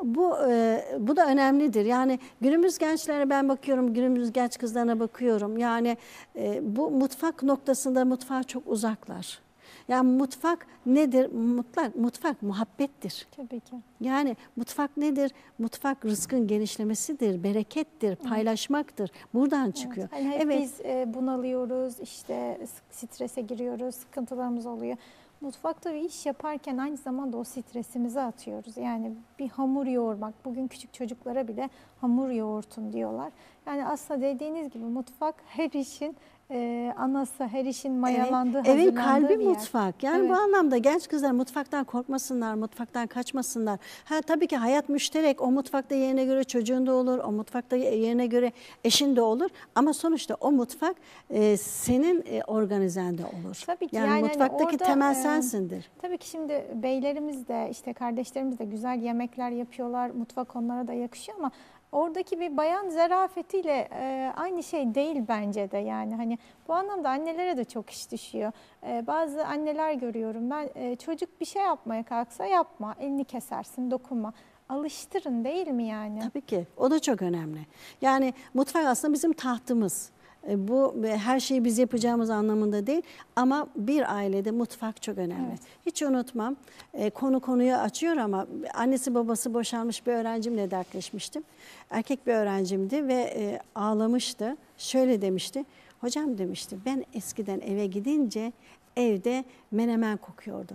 S2: Bu e, bu da önemlidir. Yani günümüz gençlere ben bakıyorum, günümüz genç kızlarına bakıyorum. Yani e, bu mutfak noktasında mutfağa çok uzaklar. Yani mutfak nedir? Mutlak mutfak muhabbettir. Tabii ki. Yani mutfak nedir? Mutfak rızkın genişlemesidir, berekettir, paylaşmaktır. Buradan çıkıyor. Evet, hani hep evet. biz
S1: e, bunalıyoruz, işte strese giriyoruz, sıkıntılarımız oluyor. Mutfakta bir iş yaparken aynı zamanda o stresimizi atıyoruz. Yani bir hamur yoğurmak, bugün küçük çocuklara bile hamur yoğurtun diyorlar. Yani aslında dediğiniz gibi mutfak her işin e, anası her işin mayalandığı, evet, Evin kalbi bir yer. Yani evet. bu
S2: anlamda genç kızlar mutfaktan korkmasınlar, mutfaktan kaçmasınlar. Ha, tabii ki hayat müşterek. O mutfakta yerine göre çocuğun da olur, o mutfakta yerine göre eşin de olur. Ama sonuçta o mutfak e, senin e, organizende olur. Tabii ki. Yani, yani mutfaktaki orada, temel e, sensindir.
S1: Tabii ki şimdi beylerimiz de işte kardeşlerimiz de güzel yemekler yapıyorlar. Mutfak onlara da yakışıyor ama oradaki bir bayan zarafetiyle e, aynı şey değil bence de yani hani bu anlamda annelere de çok iş düşüyor. E, bazı anneler görüyorum ben e, çocuk bir şey yapmaya kalksa yapma elini kesersin dokunma alıştırın değil mi yani? Tabii
S2: ki. O da çok önemli. Yani mutfak aslında bizim tahtımız. E, bu her şeyi biz yapacağımız anlamında değil ama bir ailede mutfak çok önemli. Evet. Hiç unutmam e, konu konuyu açıyor ama annesi babası boşanmış bir öğrencimle dertleşmiştim. Erkek bir öğrencimdi ve e, ağlamıştı. Şöyle demişti. Hocam demişti ben eskiden eve gidince evde menemen kokuyordu.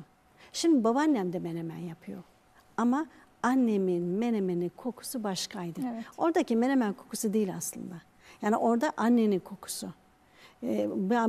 S2: Şimdi babaannem de menemen yapıyor. Ama annemin menemenin kokusu başkaydı. Evet. Oradaki menemen kokusu değil aslında. Yani orada annenin kokusu. Yani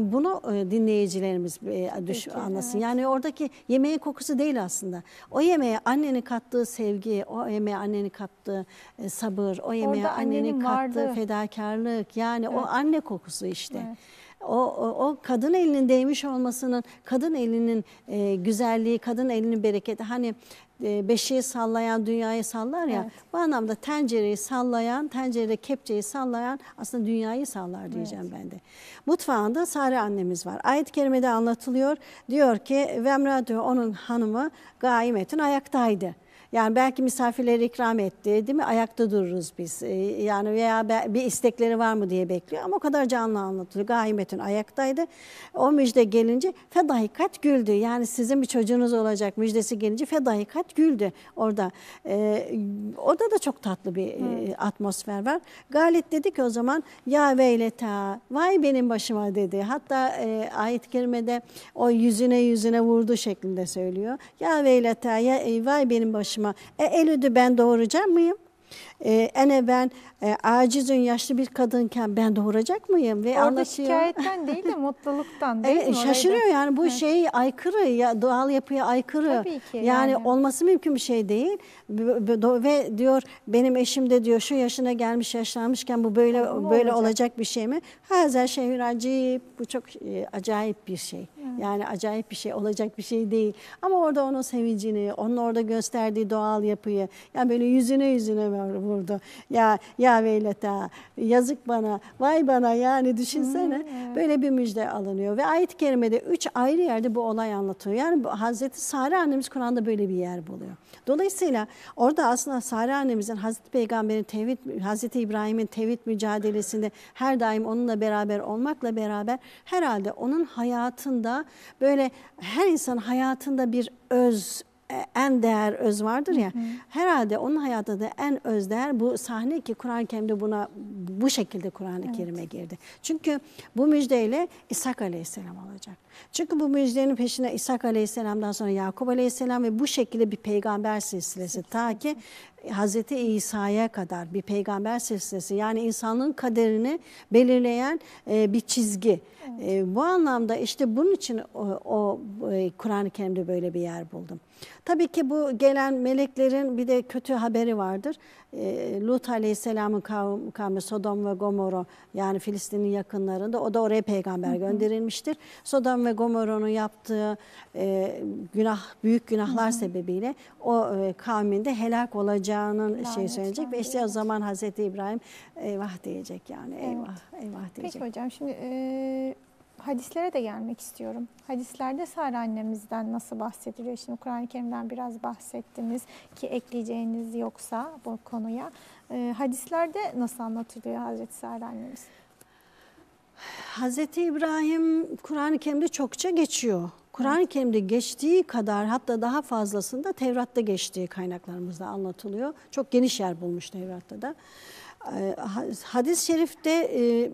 S2: ee, bunu e, dinleyicilerimiz e, düş Peki, anlasın. Evet. Yani oradaki yemeğin kokusu değil aslında. O yemeğe annenin kattığı sevgi, o yemeğe annenin kattığı e, sabır, o yemeğe Orada annenin kattığı vardı. fedakarlık. Yani evet. o anne kokusu işte. Evet. O, o, o kadın elinin değmiş olmasının, kadın elinin e, güzelliği, kadın elinin bereketi. Hani e, beşiği sallayan dünyayı sallar ya. Evet. Bu anlamda tencereyi sallayan, tencerede kepçeyi sallayan aslında dünyayı sallar diyeceğim evet. ben de. Mutfağında Sare annemiz var. Ayet-i kerimede anlatılıyor. Diyor ki Vemra diyor onun hanımı gaimetin ayaktaydı. Yani belki misafirlere ikram etti değil mi? Ayakta dururuz biz. Ee, yani veya bir istekleri var mı diye bekliyor ama o kadar canlı anlatılıyor. Gaymetin ayaktaydı. O müjde gelince fedahikat güldü. Yani sizin bir çocuğunuz olacak müjdesi gelince fedahikat güldü orada. E, orada da çok tatlı bir e, atmosfer var. Galit dedi ki o zaman ya veyleta vay benim başıma dedi. Hatta e, ayet-i kerimede o yüzüne yüzüne vurdu şeklinde söylüyor. Ya veyleta ya, e, vay benim başıma başıma. E, el ödü ben doğuracak mıyım? Ee, e, ene ben e, acizün yaşlı bir kadınken ben doğuracak mıyım? Ve Orada anlatıyor. şikayetten
S1: değil de mutluluktan değil e, mi? Şaşırıyor oraydı? yani bu evet.
S2: şey aykırı, ya, doğal yapıya aykırı. Tabii ki. Yani, yani olması mümkün bir şey değil. Ve diyor benim eşim de diyor şu yaşına gelmiş yaşlanmışken bu böyle Olur, böyle olacak. olacak bir şey mi? Hazel şey acayip bu çok e, acayip bir şey. Yani acayip bir şey olacak bir şey değil. Ama orada onun sevincini, onun orada gösterdiği doğal yapıyı yani böyle yüzüne yüzüne var bu vurdu. Ya ya veyleta yazık bana vay bana yani düşünsene hmm, evet. böyle bir müjde alınıyor. Ve ayet-i kerimede üç ayrı yerde bu olay anlatılıyor. Yani Hazreti Sare annemiz Kur'an'da böyle bir yer buluyor. Dolayısıyla orada aslında Sare annemizin Hazreti Peygamber'in tevhid, Hazreti İbrahim'in tevhid mücadelesinde her daim onunla beraber olmakla beraber herhalde onun hayatında böyle her insan hayatında bir öz e, en değer öz vardır ya. Hı hı. Herhalde onun hayatında da en öz değer bu sahne ki Kur'an-ı Kerim'de buna bu şekilde Kur'an-ı evet. Kerim'e girdi. Çünkü bu müjdeyle İshak Aleyhisselam olacak. Çünkü bu mucizenin peşine İshak Aleyhisselam'dan sonra Yakup Aleyhisselam ve bu şekilde bir peygamber silsilesi ta ki Hazreti İsa'ya kadar bir peygamber silsilesi yani insanlığın kaderini belirleyen e, bir çizgi. Evet. E, bu anlamda işte bunun için o, o e, Kur'an-ı Kerim'de böyle bir yer buldum. Tabii ki bu gelen meleklerin bir de kötü haberi vardır. Ee, Lut Aleyhisselam'ın kavmi, kavmi Sodom ve Gomorra yani Filistin'in yakınlarında o da oraya peygamber gönderilmiştir. Sodom ve Gomorra'nın yaptığı e, günah büyük günahlar sebebiyle o e, kavminde helak olacağının Lanet şey söylenecek ve işte o zaman Hazreti İbrahim eyvah diyecek yani evet. eyvah eyvah
S1: diyecek. Peki hocam şimdi e, hadislere de gelmek istiyorum. Hadislerde Sara annemizden nasıl bahsediliyor? Şimdi Kur'an-ı Kerim'den biraz bahsettiniz ki ekleyeceğiniz yoksa bu konuya. E, hadislerde nasıl anlatılıyor Hazreti Sara annemiz?
S2: Hazreti İbrahim Kur'an-ı Kerim'de çokça geçiyor. Kur'an-ı Kerim'de geçtiği kadar hatta daha fazlasında Tevrat'ta geçtiği kaynaklarımızda anlatılıyor. Çok geniş yer bulmuş Tevrat'ta da. Ee, hadis-i şerifte e,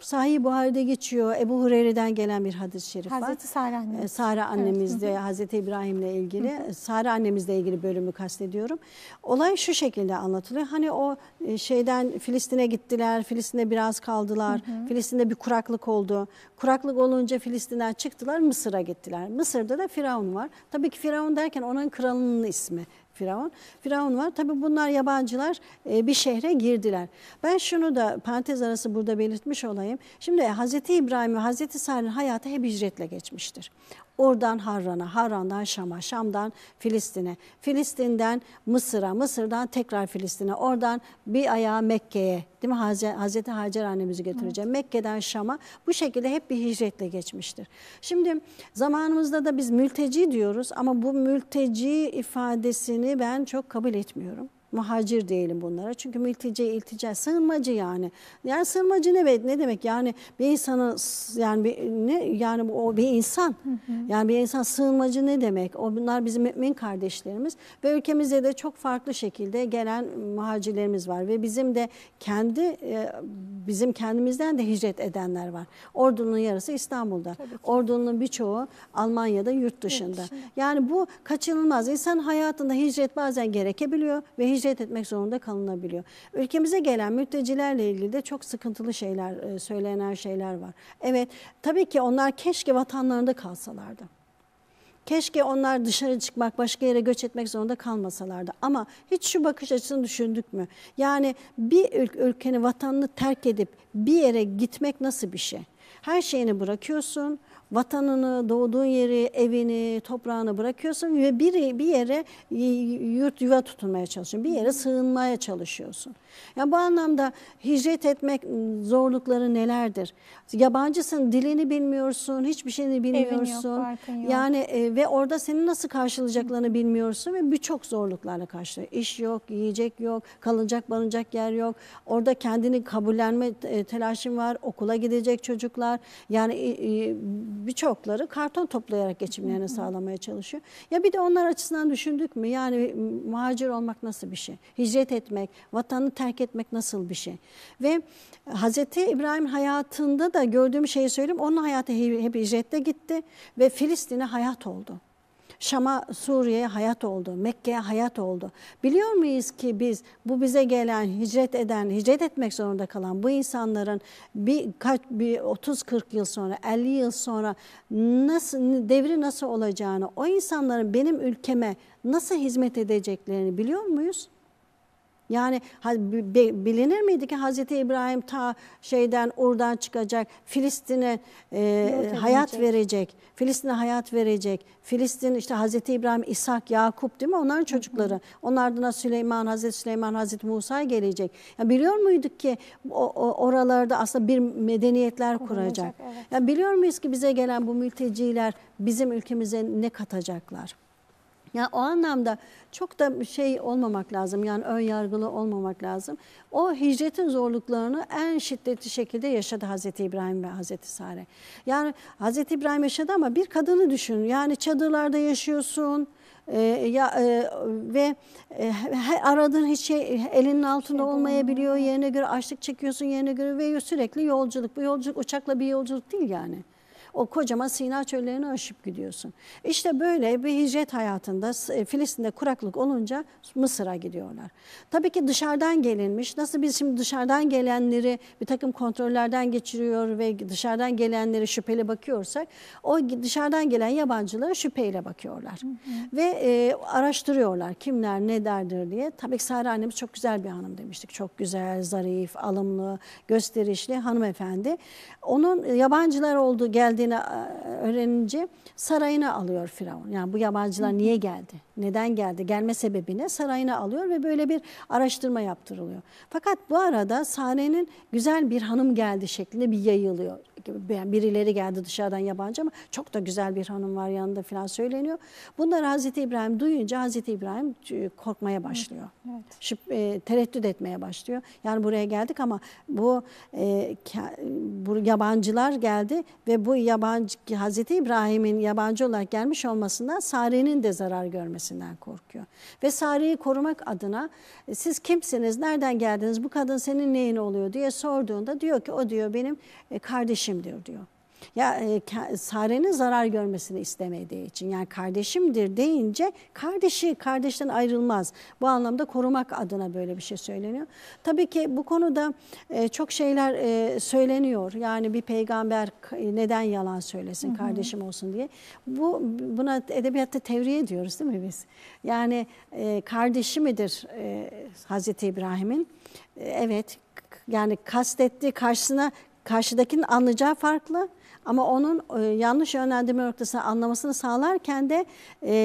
S2: Sahih Buhari'de geçiyor. Ebu Hureyre'den gelen bir hadis-i şerif Hazreti var. Hazreti Sara annemiz. E, annemizle, evet. Hazreti İbrahim'le ilgili, hı Sara annemizle ilgili bölümü kastediyorum. Olay şu şekilde anlatılıyor. Hani o e, şeyden Filistin'e gittiler, Filistin'de biraz kaldılar. Hı hı. Filistin'de bir kuraklık oldu. Kuraklık olunca Filistin'den çıktılar, Mısır'a gittiler. Mısır'da da Firavun var. Tabii ki Firavun derken onun kralının ismi. Firavun. Firavun var. Tabi bunlar yabancılar e, bir şehre girdiler. Ben şunu da parantez arası burada belirtmiş olayım. Şimdi Hz. İbrahim ve Hz. Salih'in hayatı hep hicretle geçmiştir. Ur'dan Harran'a, Harran'dan Şam'a, Şam'dan Filistin'e, Filistin'den Mısır'a, Mısır'dan tekrar Filistin'e, oradan bir ayağı Mekke'ye, değil mi? Hazreti Hacer annemizi götüreceğim. Evet. Mekke'den Şam'a bu şekilde hep bir hicretle geçmiştir. Şimdi zamanımızda da biz mülteci diyoruz ama bu mülteci ifadesini ben çok kabul etmiyorum muhacir diyelim bunlara. Çünkü mülteci, iltica, sığınmacı yani. Yani sığınmacı ne, ne demek? Yani bir insanı yani bir, ne yani o bir insan. Hı hı. Yani bir insan sığınmacı ne demek? O bunlar bizim mümin kardeşlerimiz ve ülkemizde de çok farklı şekilde gelen muhacirlerimiz var ve bizim de kendi e, bizim kendimizden de hicret edenler var. Ordunun yarısı İstanbul'da. Ordunun birçoğu Almanya'da yurt dışında. Evet, yani bu kaçınılmaz. İnsan hayatında hicret bazen gerekebiliyor ve hicret etmek zorunda kalınabiliyor. Ülkemize gelen mültecilerle ilgili de çok sıkıntılı şeyler, e, söylenen şeyler var. Evet, tabii ki onlar keşke vatanlarında kalsalardı. Keşke onlar dışarı çıkmak, başka yere göç etmek zorunda kalmasalardı. Ama hiç şu bakış açısını düşündük mü? Yani bir ül ülkenin vatanını terk edip bir yere gitmek nasıl bir şey? Her şeyini bırakıyorsun, vatanını, doğduğun yeri, evini, toprağını bırakıyorsun ve bir, bir yere yurt yuva tutunmaya çalışıyorsun. Bir yere sığınmaya çalışıyorsun. Yani bu anlamda hicret etmek zorlukları nelerdir? Yabancısın, dilini bilmiyorsun, hiçbir şeyini bilmiyorsun. Evin yok, yok. Yani e, ve orada seni nasıl karşılayacaklarını bilmiyorsun ve birçok zorluklarla karşılıyor. İş yok, yiyecek yok, kalınacak barınacak yer yok. Orada kendini kabullenme e, telaşın var, okula gidecek çocuklar. Yani e, birçokları karton toplayarak geçimlerini sağlamaya çalışıyor. Ya bir de onlar açısından düşündük mü? Yani muhacir olmak nasıl bir şey? Hicret etmek, vatanını terk etmek nasıl bir şey? Ve Hazreti İbrahim hayatında da gördüğüm şeyi söyleyeyim. Onun hayatı hep hicrette gitti ve Filistin'e hayat oldu. Şam'a Suriye'ye hayat oldu. Mekke'ye hayat oldu. Biliyor muyuz ki biz bu bize gelen, hicret eden, hicret etmek zorunda kalan bu insanların bir kaç bir 30-40 yıl sonra, 50 yıl sonra nasıl devri nasıl olacağını, o insanların benim ülkeme nasıl hizmet edeceklerini biliyor muyuz? Yani bilinir miydi ki Hazreti İbrahim ta şeyden oradan çıkacak Filistin'e e, hayat verecek. Filistin'e hayat verecek. Filistin işte Hazreti İbrahim, İshak, Yakup değil mi? Onların çocukları. Hı hı. Onlardan Süleyman, Hazreti Süleyman, Hazreti Musa gelecek. Yani biliyor muyduk ki o, o, oralarda aslında bir medeniyetler kuracak. kuracak evet. yani biliyor muyuz ki bize gelen bu mülteciler bizim ülkemize ne katacaklar? Yani o anlamda çok da şey olmamak lazım yani ön yargılı olmamak lazım. O hicretin zorluklarını en şiddetli şekilde yaşadı Hazreti İbrahim ve Hazreti Sare. Yani Hazreti İbrahim yaşadı ama bir kadını düşün. Yani çadırlarda yaşıyorsun. E, ya e, ve e, aradığın hiç şey elinin altında şey olmayabiliyor. Yerine göre açlık çekiyorsun yerine göre ve sürekli yolculuk. Bu yolculuk uçakla bir yolculuk değil yani o kocaman Sina çöllerini aşıp gidiyorsun. İşte böyle bir hicret hayatında e, Filistin'de kuraklık olunca Mısır'a gidiyorlar. Tabii ki dışarıdan gelinmiş. Nasıl biz şimdi dışarıdan gelenleri bir takım kontrollerden geçiriyor ve dışarıdan gelenleri şüpheli bakıyorsak o dışarıdan gelen yabancılara şüpheyle bakıyorlar. Hı hı. Ve e, araştırıyorlar kimler ne derdir diye. Tabii ki Sara annemiz çok güzel bir hanım demiştik. Çok güzel, zarif, alımlı, gösterişli hanımefendi. Onun yabancılar olduğu geldiğini geldiğini e, öğrenince sarayına alıyor Firavun. Yani bu yabancılar niye geldi? Neden geldi? Gelme sebebini sarayına alıyor ve böyle bir araştırma yaptırılıyor. Fakat bu arada sahnenin güzel bir hanım geldi şeklinde bir yayılıyor birileri geldi dışarıdan yabancı ama çok da güzel bir hanım var yanında falan söyleniyor. Bunlar Hazreti İbrahim duyunca Hazreti İbrahim e, korkmaya başlıyor. Evet. e, tereddüt etmeye başlıyor. Yani buraya geldik ama bu, e, bu yabancılar geldi ve bu yabancı Hazreti İbrahim'in yabancı olarak gelmiş olmasından Sare'nin de zarar görmesinden korkuyor. Ve Sare'yi korumak adına e, siz kimsiniz, nereden geldiniz, bu kadın senin neyin oluyor diye sorduğunda diyor ki o diyor benim e, kardeşim kardeşimdir diyor. Ya e, Sare'nin zarar görmesini istemediği için yani kardeşimdir deyince kardeşi kardeşten ayrılmaz. Bu anlamda korumak adına böyle bir şey söyleniyor. Tabii ki bu konuda e, çok şeyler e, söyleniyor. Yani bir peygamber neden yalan söylesin kardeşim olsun diye. Bu buna edebiyatta tevriye diyoruz değil mi biz? Yani e, kardeşi midir e, Hazreti İbrahim'in? E, evet yani kastetti karşısına karşıdakinin anlayacağı farklı ama onun e, yanlış yönlendirme noktasını anlamasını sağlarken de e,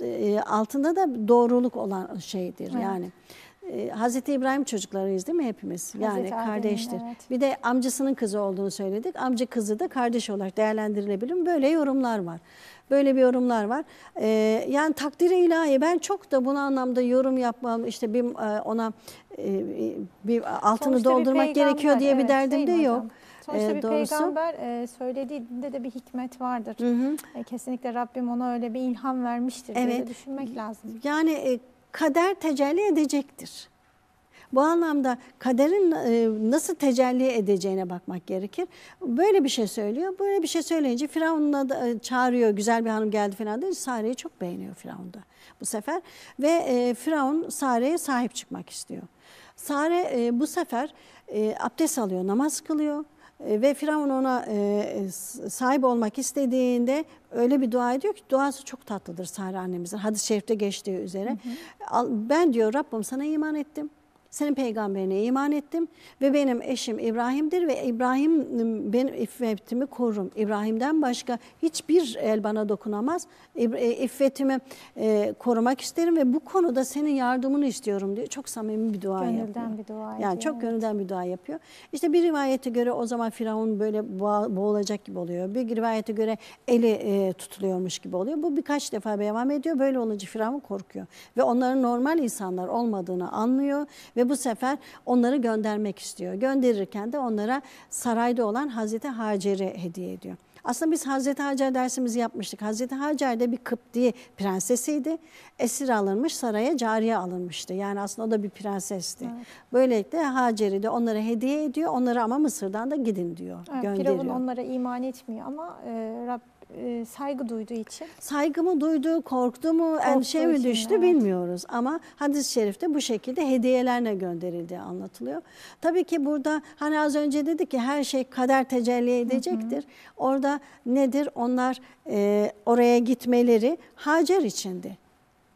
S2: e, altında da doğruluk olan şeydir evet. yani. E, Hazreti İbrahim çocuklarıyız değil mi hepimiz? Hazreti yani Adem, Evet. Bir de amcasının kızı olduğunu söyledik. Amca kızı da kardeş olarak değerlendirilebilir mi? Böyle yorumlar var. Böyle bir yorumlar var. E, yani takdiri ilahi ben çok da bunu anlamda yorum yapmam işte bir e, ona e, bir altını Sonuçta doldurmak bir gerekiyor diye bir derdim de yok. Hocam. Sonuçta ee, bir doğrusu. peygamber
S1: e, söylediğinde de bir hikmet vardır. Hı hı. E, kesinlikle Rabbim ona öyle bir ilham vermiştir evet. diye düşünmek lazım. Yani
S2: kader tecelli edecektir. Bu anlamda kaderin e, nasıl tecelli edeceğine bakmak gerekir. Böyle bir şey söylüyor. Böyle bir şey söyleyince Firavun'la da e, çağırıyor. Güzel bir hanım geldi falan deyince Sare'yi çok beğeniyor Firavun'da bu sefer. Ve e, Firavun Sare'ye sahip çıkmak istiyor. Sare bu sefer abdest alıyor, namaz kılıyor ve Firavun ona e, sahip olmak istediğinde öyle bir dua ediyor ki duası çok tatlıdır Sare annemizin. Hadis-i şerifte geçtiği üzere. Hı hı. Ben diyor Rabbim sana iman ettim senin peygamberine iman ettim ve benim eşim İbrahim'dir ve İbrahim benim iffetimi korum. İbrahim'den başka hiçbir el bana dokunamaz. E, iffetimi e, korumak isterim ve bu konuda senin yardımını istiyorum diyor. Çok samimi bir dua gönülden yapıyor.
S1: bir dua ediyor. Yani çok evet.
S2: gönülden bir dua yapıyor. İşte bir rivayete göre o zaman Firavun böyle boğulacak gibi oluyor. Bir rivayete göre eli e, tutuluyormuş gibi oluyor. Bu birkaç defa devam ediyor. Böyle olunca Firavun korkuyor ve onların normal insanlar olmadığını anlıyor ve bu sefer onları göndermek istiyor. Gönderirken de onlara sarayda olan Hazreti Hacer'e hediye ediyor. Aslında biz Hazreti Hacer dersimizi yapmıştık. Hazreti Hacer de bir Kıpti prensesiydi. Esir alınmış, saraya cariye alınmıştı. Yani aslında o da bir prensesti. Evet. Böylelikle Hacer'i de onlara hediye ediyor. onları ama Mısır'dan da gidin diyor, evet, gönderiyor. Firavun onlara
S1: iman etmiyor ama e, Rabbim e, saygı duyduğu için.
S2: Saygı mı duydu, korktu mu, endişe mi düştü evet. bilmiyoruz. Ama hadis-i şerifte bu şekilde hediyelerle gönderildiği anlatılıyor. Tabii ki burada hani az önce dedi ki her şey kader tecelli edecektir. Hı hı. Orada nedir? Onlar e, oraya gitmeleri Hacer içindi.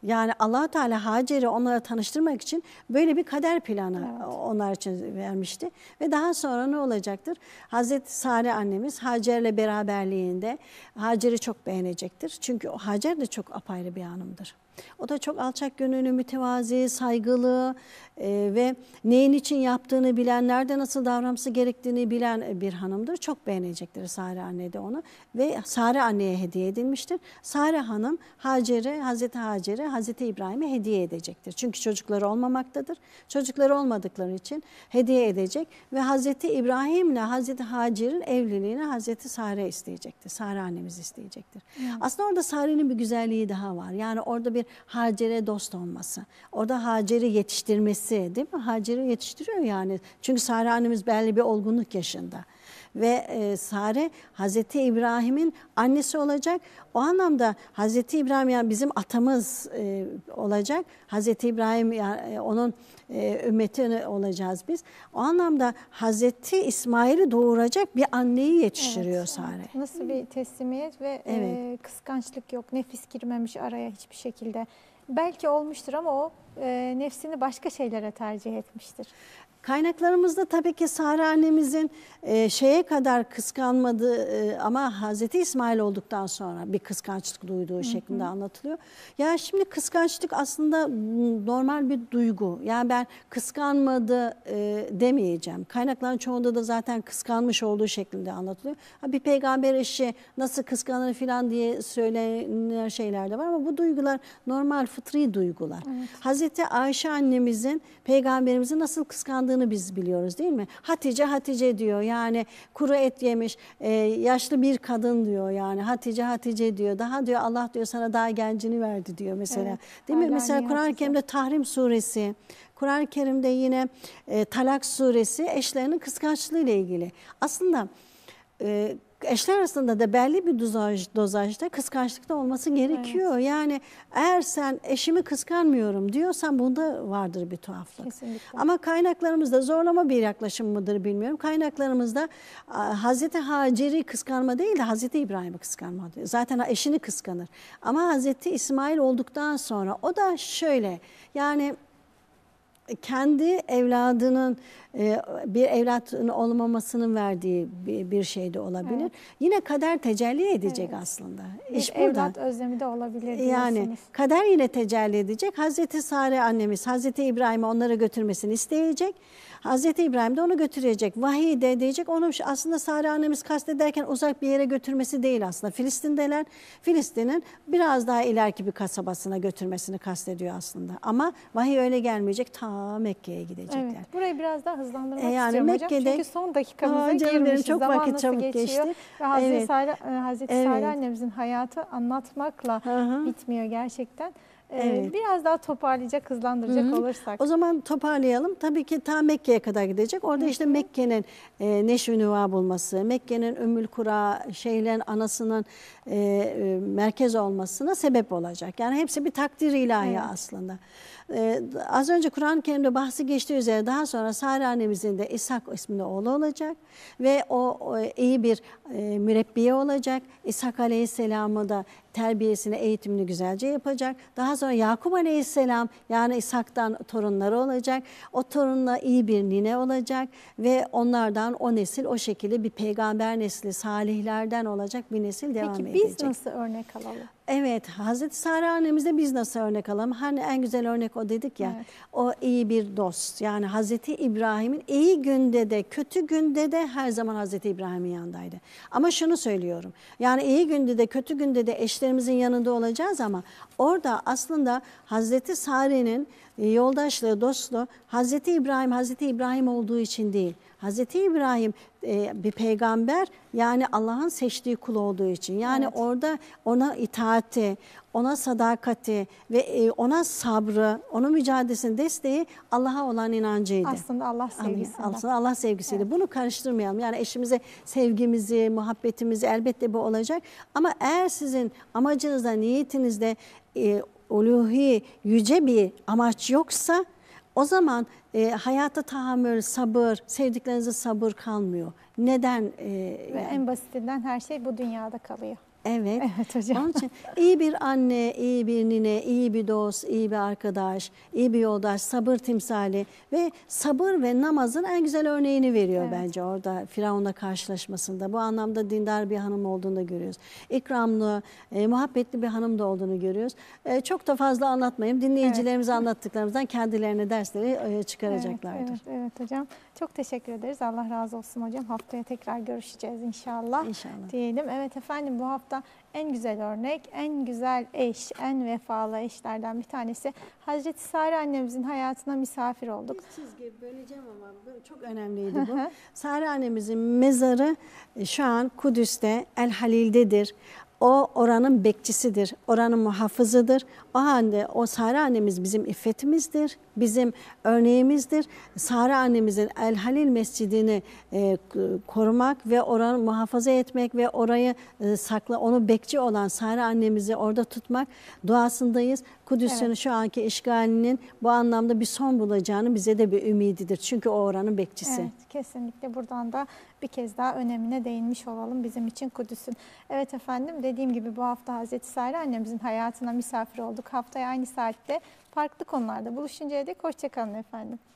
S2: Yani allah Teala Hacer'i onlara tanıştırmak için böyle bir kader planı evet. onlar için vermişti. Ve daha sonra ne olacaktır? Hazreti Sare annemiz Hacer'le beraberliğinde Hacer'i çok beğenecektir. Çünkü Hacer de çok apayrı bir hanımdır. O da çok alçak gönüllü, mütevazi, saygılı e, ve neyin için yaptığını bilen, nerede nasıl davranması gerektiğini bilen bir hanımdır. Çok beğenecektir Sare Anne de onu ve Sare Anne'ye hediye edilmiştir. Sare Hanım Hacer'e, Hazreti Hacer'e, Hazreti İbrahim'e hediye edecektir. Çünkü çocukları olmamaktadır. Çocukları olmadıkları için hediye edecek ve Hazreti İbrahim'le Hazreti Hacer'in evliliğini Hazreti Sare isteyecektir. Sare annemiz isteyecektir. Yani. Aslında orada Sare'nin bir güzelliği daha var. Yani orada bir Hacer'e dost olması. Orada Hacer'i yetiştirmesi değil mi? Hacer'i yetiştiriyor yani. Çünkü Sara annemiz belli bir olgunluk yaşında ve e, Sare Hazreti İbrahim'in annesi olacak. O anlamda Hazreti İbrahim yani bizim atamız e, olacak. Hazreti İbrahim yani e, onun e, ümmeti olacağız biz. O anlamda Hazreti İsmail'i doğuracak bir anneyi yetiştiriyor evet, Sare. Evet.
S1: Nasıl bir teslimiyet ve e, evet. e, kıskançlık yok. Nefis girmemiş araya hiçbir şekilde belki olmuştur ama o e, nefsini başka şeylere tercih etmiştir. Kaynaklarımızda tabii ki Sahra
S2: annemizin e, şeye kadar kıskanmadığı e, ama Hazreti İsmail olduktan sonra bir kıskançlık duyduğu hı hı. şeklinde anlatılıyor. Ya şimdi kıskançlık aslında normal bir duygu. Yani ben kıskanmadı e, demeyeceğim. Kaynakların çoğunda da zaten kıskanmış olduğu şeklinde anlatılıyor. Ha, bir peygamber eşi nasıl kıskanır falan diye söylenen şeyler de var ama bu duygular normal fıtri duygular. Evet. Hazreti Ayşe annemizin peygamberimizi nasıl kıskandığı yaşandığını biz biliyoruz değil mi? Hatice Hatice diyor yani kuru et yemiş e, yaşlı bir kadın diyor yani Hatice Hatice diyor. Daha diyor Allah diyor sana daha gencini verdi diyor mesela. Evet, değil mi? Mesela Kur'an-ı Kerim'de Tahrim suresi, Kur'an-ı Kerim'de yine e, Talak suresi eşlerinin kıskançlığı ile ilgili. Aslında e, eşler arasında da belli bir dozaj, dozajda kıskançlıkta olması gerekiyor. Evet. Yani eğer sen eşimi kıskanmıyorum diyorsan bunda vardır bir tuhaflık. Kesinlikle. Ama kaynaklarımızda zorlama bir yaklaşım mıdır bilmiyorum. Kaynaklarımızda Hazreti Hacer'i kıskanma değil de Hazreti İbrahim'i kıskanma diyor. Zaten eşini kıskanır. Ama Hazreti İsmail olduktan sonra o da şöyle yani kendi evladının e, bir evlatın olmamasının verdiği bir şey de olabilir. Evet. Yine kader tecelli edecek evet. aslında.
S1: İş evlat burada. evlat özlemi de olabilir Yani
S2: kader yine tecelli edecek. Hazreti Sare annemiz Hazreti İbrahim'i onlara götürmesini isteyecek. Hazreti İbrahim de onu götürecek. Vahiy de diyecek. Onu aslında Sare annemiz kastederken uzak bir yere götürmesi değil aslında. Filistin'deler. Filistin'in biraz daha ileriki bir kasabasına götürmesini kastediyor aslında. Ama vahiy öyle gelmeyecek. Ta Mekke'ye gidecekler. Evet,
S1: burayı biraz daha hızlandırmak e yani istiyorum Mekke'de, hocam. Çünkü son dakikamıza girmişiz. Çok Zaman vakit çabuk geçiyor. geçti. Hazreti, evet. Sare, Hazreti evet. Sare annemizin hayatı anlatmakla Aha. bitmiyor gerçekten. Ee, evet. Biraz daha toparlayacak, hızlandıracak Hı-hı. olursak. O zaman
S2: toparlayalım. Tabii ki ta Mekke'ye kadar gidecek. Orada Hı-hı. işte Mekke'nin e, neşvi nüva bulması, Mekke'nin Ümmül Kura şeylerin anasının e, e, merkez olmasına sebep olacak. Yani hepsi bir takdir ilahi evet. aslında. E, az önce Kur'an-ı Kerim'de bahsi geçtiği üzere daha sonra Sare annemizin de İshak isminde oğlu olacak ve o, o iyi bir e, mürebbiye olacak. İshak Aleyhisselam'ı da terbiyesini, eğitimini güzelce yapacak. Daha sonra Yakup Aleyhisselam yani İshak'tan torunları olacak. O torunla iyi bir nine olacak ve onlardan o nesil o şekilde bir peygamber nesli, salihlerden olacak bir nesil devam Peki, edecek. Peki biz nasıl
S1: örnek alalım?
S2: Evet, Hazreti Sara annemizde biz nasıl örnek alalım? Hani en güzel örnek o dedik ya. Evet. O iyi bir dost. Yani Hazreti İbrahim'in iyi günde de kötü günde de her zaman Hazreti İbrahim'in yanındaydı. Ama şunu söylüyorum. Yani iyi günde de kötü günde de eş kardeşlerimizin yanında olacağız ama orada aslında Hazreti Sare'nin e, yoldaşlığı, dostluğu Hazreti İbrahim, Hazreti İbrahim olduğu için değil. Hazreti İbrahim e, bir peygamber yani Allah'ın seçtiği kul olduğu için. Yani evet. orada ona itaati, ona sadakati ve e, ona sabrı, onun mücadelesinin desteği Allah'a olan inancıydı. Aslında
S1: Allah sevgisiyle. Aslında
S2: Allah sevgisiyle. Evet. Bunu karıştırmayalım. Yani eşimize sevgimizi, muhabbetimizi elbette bu olacak. Ama eğer sizin amacınızda, niyetinizde e, uluhi, yüce bir amaç yoksa o zaman e, hayata tahammül, sabır, sevdiklerinize sabır kalmıyor. Neden? E, Ve yani... En
S1: basitinden her şey bu dünyada kalıyor.
S2: Evet. Evet hocam. Onun için iyi bir anne, iyi bir nine, iyi bir dost, iyi bir arkadaş, iyi bir yoldaş, sabır timsali ve sabır ve namazın en güzel örneğini veriyor evet. bence orada Firavun'la karşılaşmasında. Bu anlamda dindar bir hanım olduğunu da görüyoruz. İkramlı, e, muhabbetli bir hanım da olduğunu görüyoruz. E, çok da fazla anlatmayayım. Dinleyicilerimize evet. anlattıklarımızdan kendilerine dersleri e, çıkaracaklardır. Evet,
S1: evet, evet hocam. Çok teşekkür ederiz. Allah razı olsun hocam. Haftaya tekrar görüşeceğiz inşallah. İnşallah. Diyelim. Evet efendim bu hafta en güzel örnek, en güzel eş, en vefalı eşlerden bir tanesi. Hazreti Sare annemizin hayatına misafir olduk. Bir çizgi böleceğim ama çok önemliydi bu.
S2: Sare annemizin mezarı e, şu an Kudüs'te, El Halil'dedir. O oranın bekçisidir, oranın muhafızıdır. O halde o Sare annemiz bizim iffetimizdir, bizim örneğimizdir. Sare annemizin El Halil Mescidini e, korumak ve oranı muhafaza etmek ve orayı e, sakla, onu bekçi olan Sare annemizi orada tutmak duasındayız. Kudüs'ün evet. şu anki işgalinin bu anlamda bir son bulacağını bize de bir ümididir. Çünkü o oranın bekçisi. Evet,
S1: kesinlikle buradan da bir kez daha önemine değinmiş olalım bizim için Kudüs'ün. Evet efendim dediğim gibi bu hafta Hazreti Sare annemizin hayatına misafir olduk. Haftaya aynı saatte farklı konularda buluşuncaya dek hoşçakalın efendim.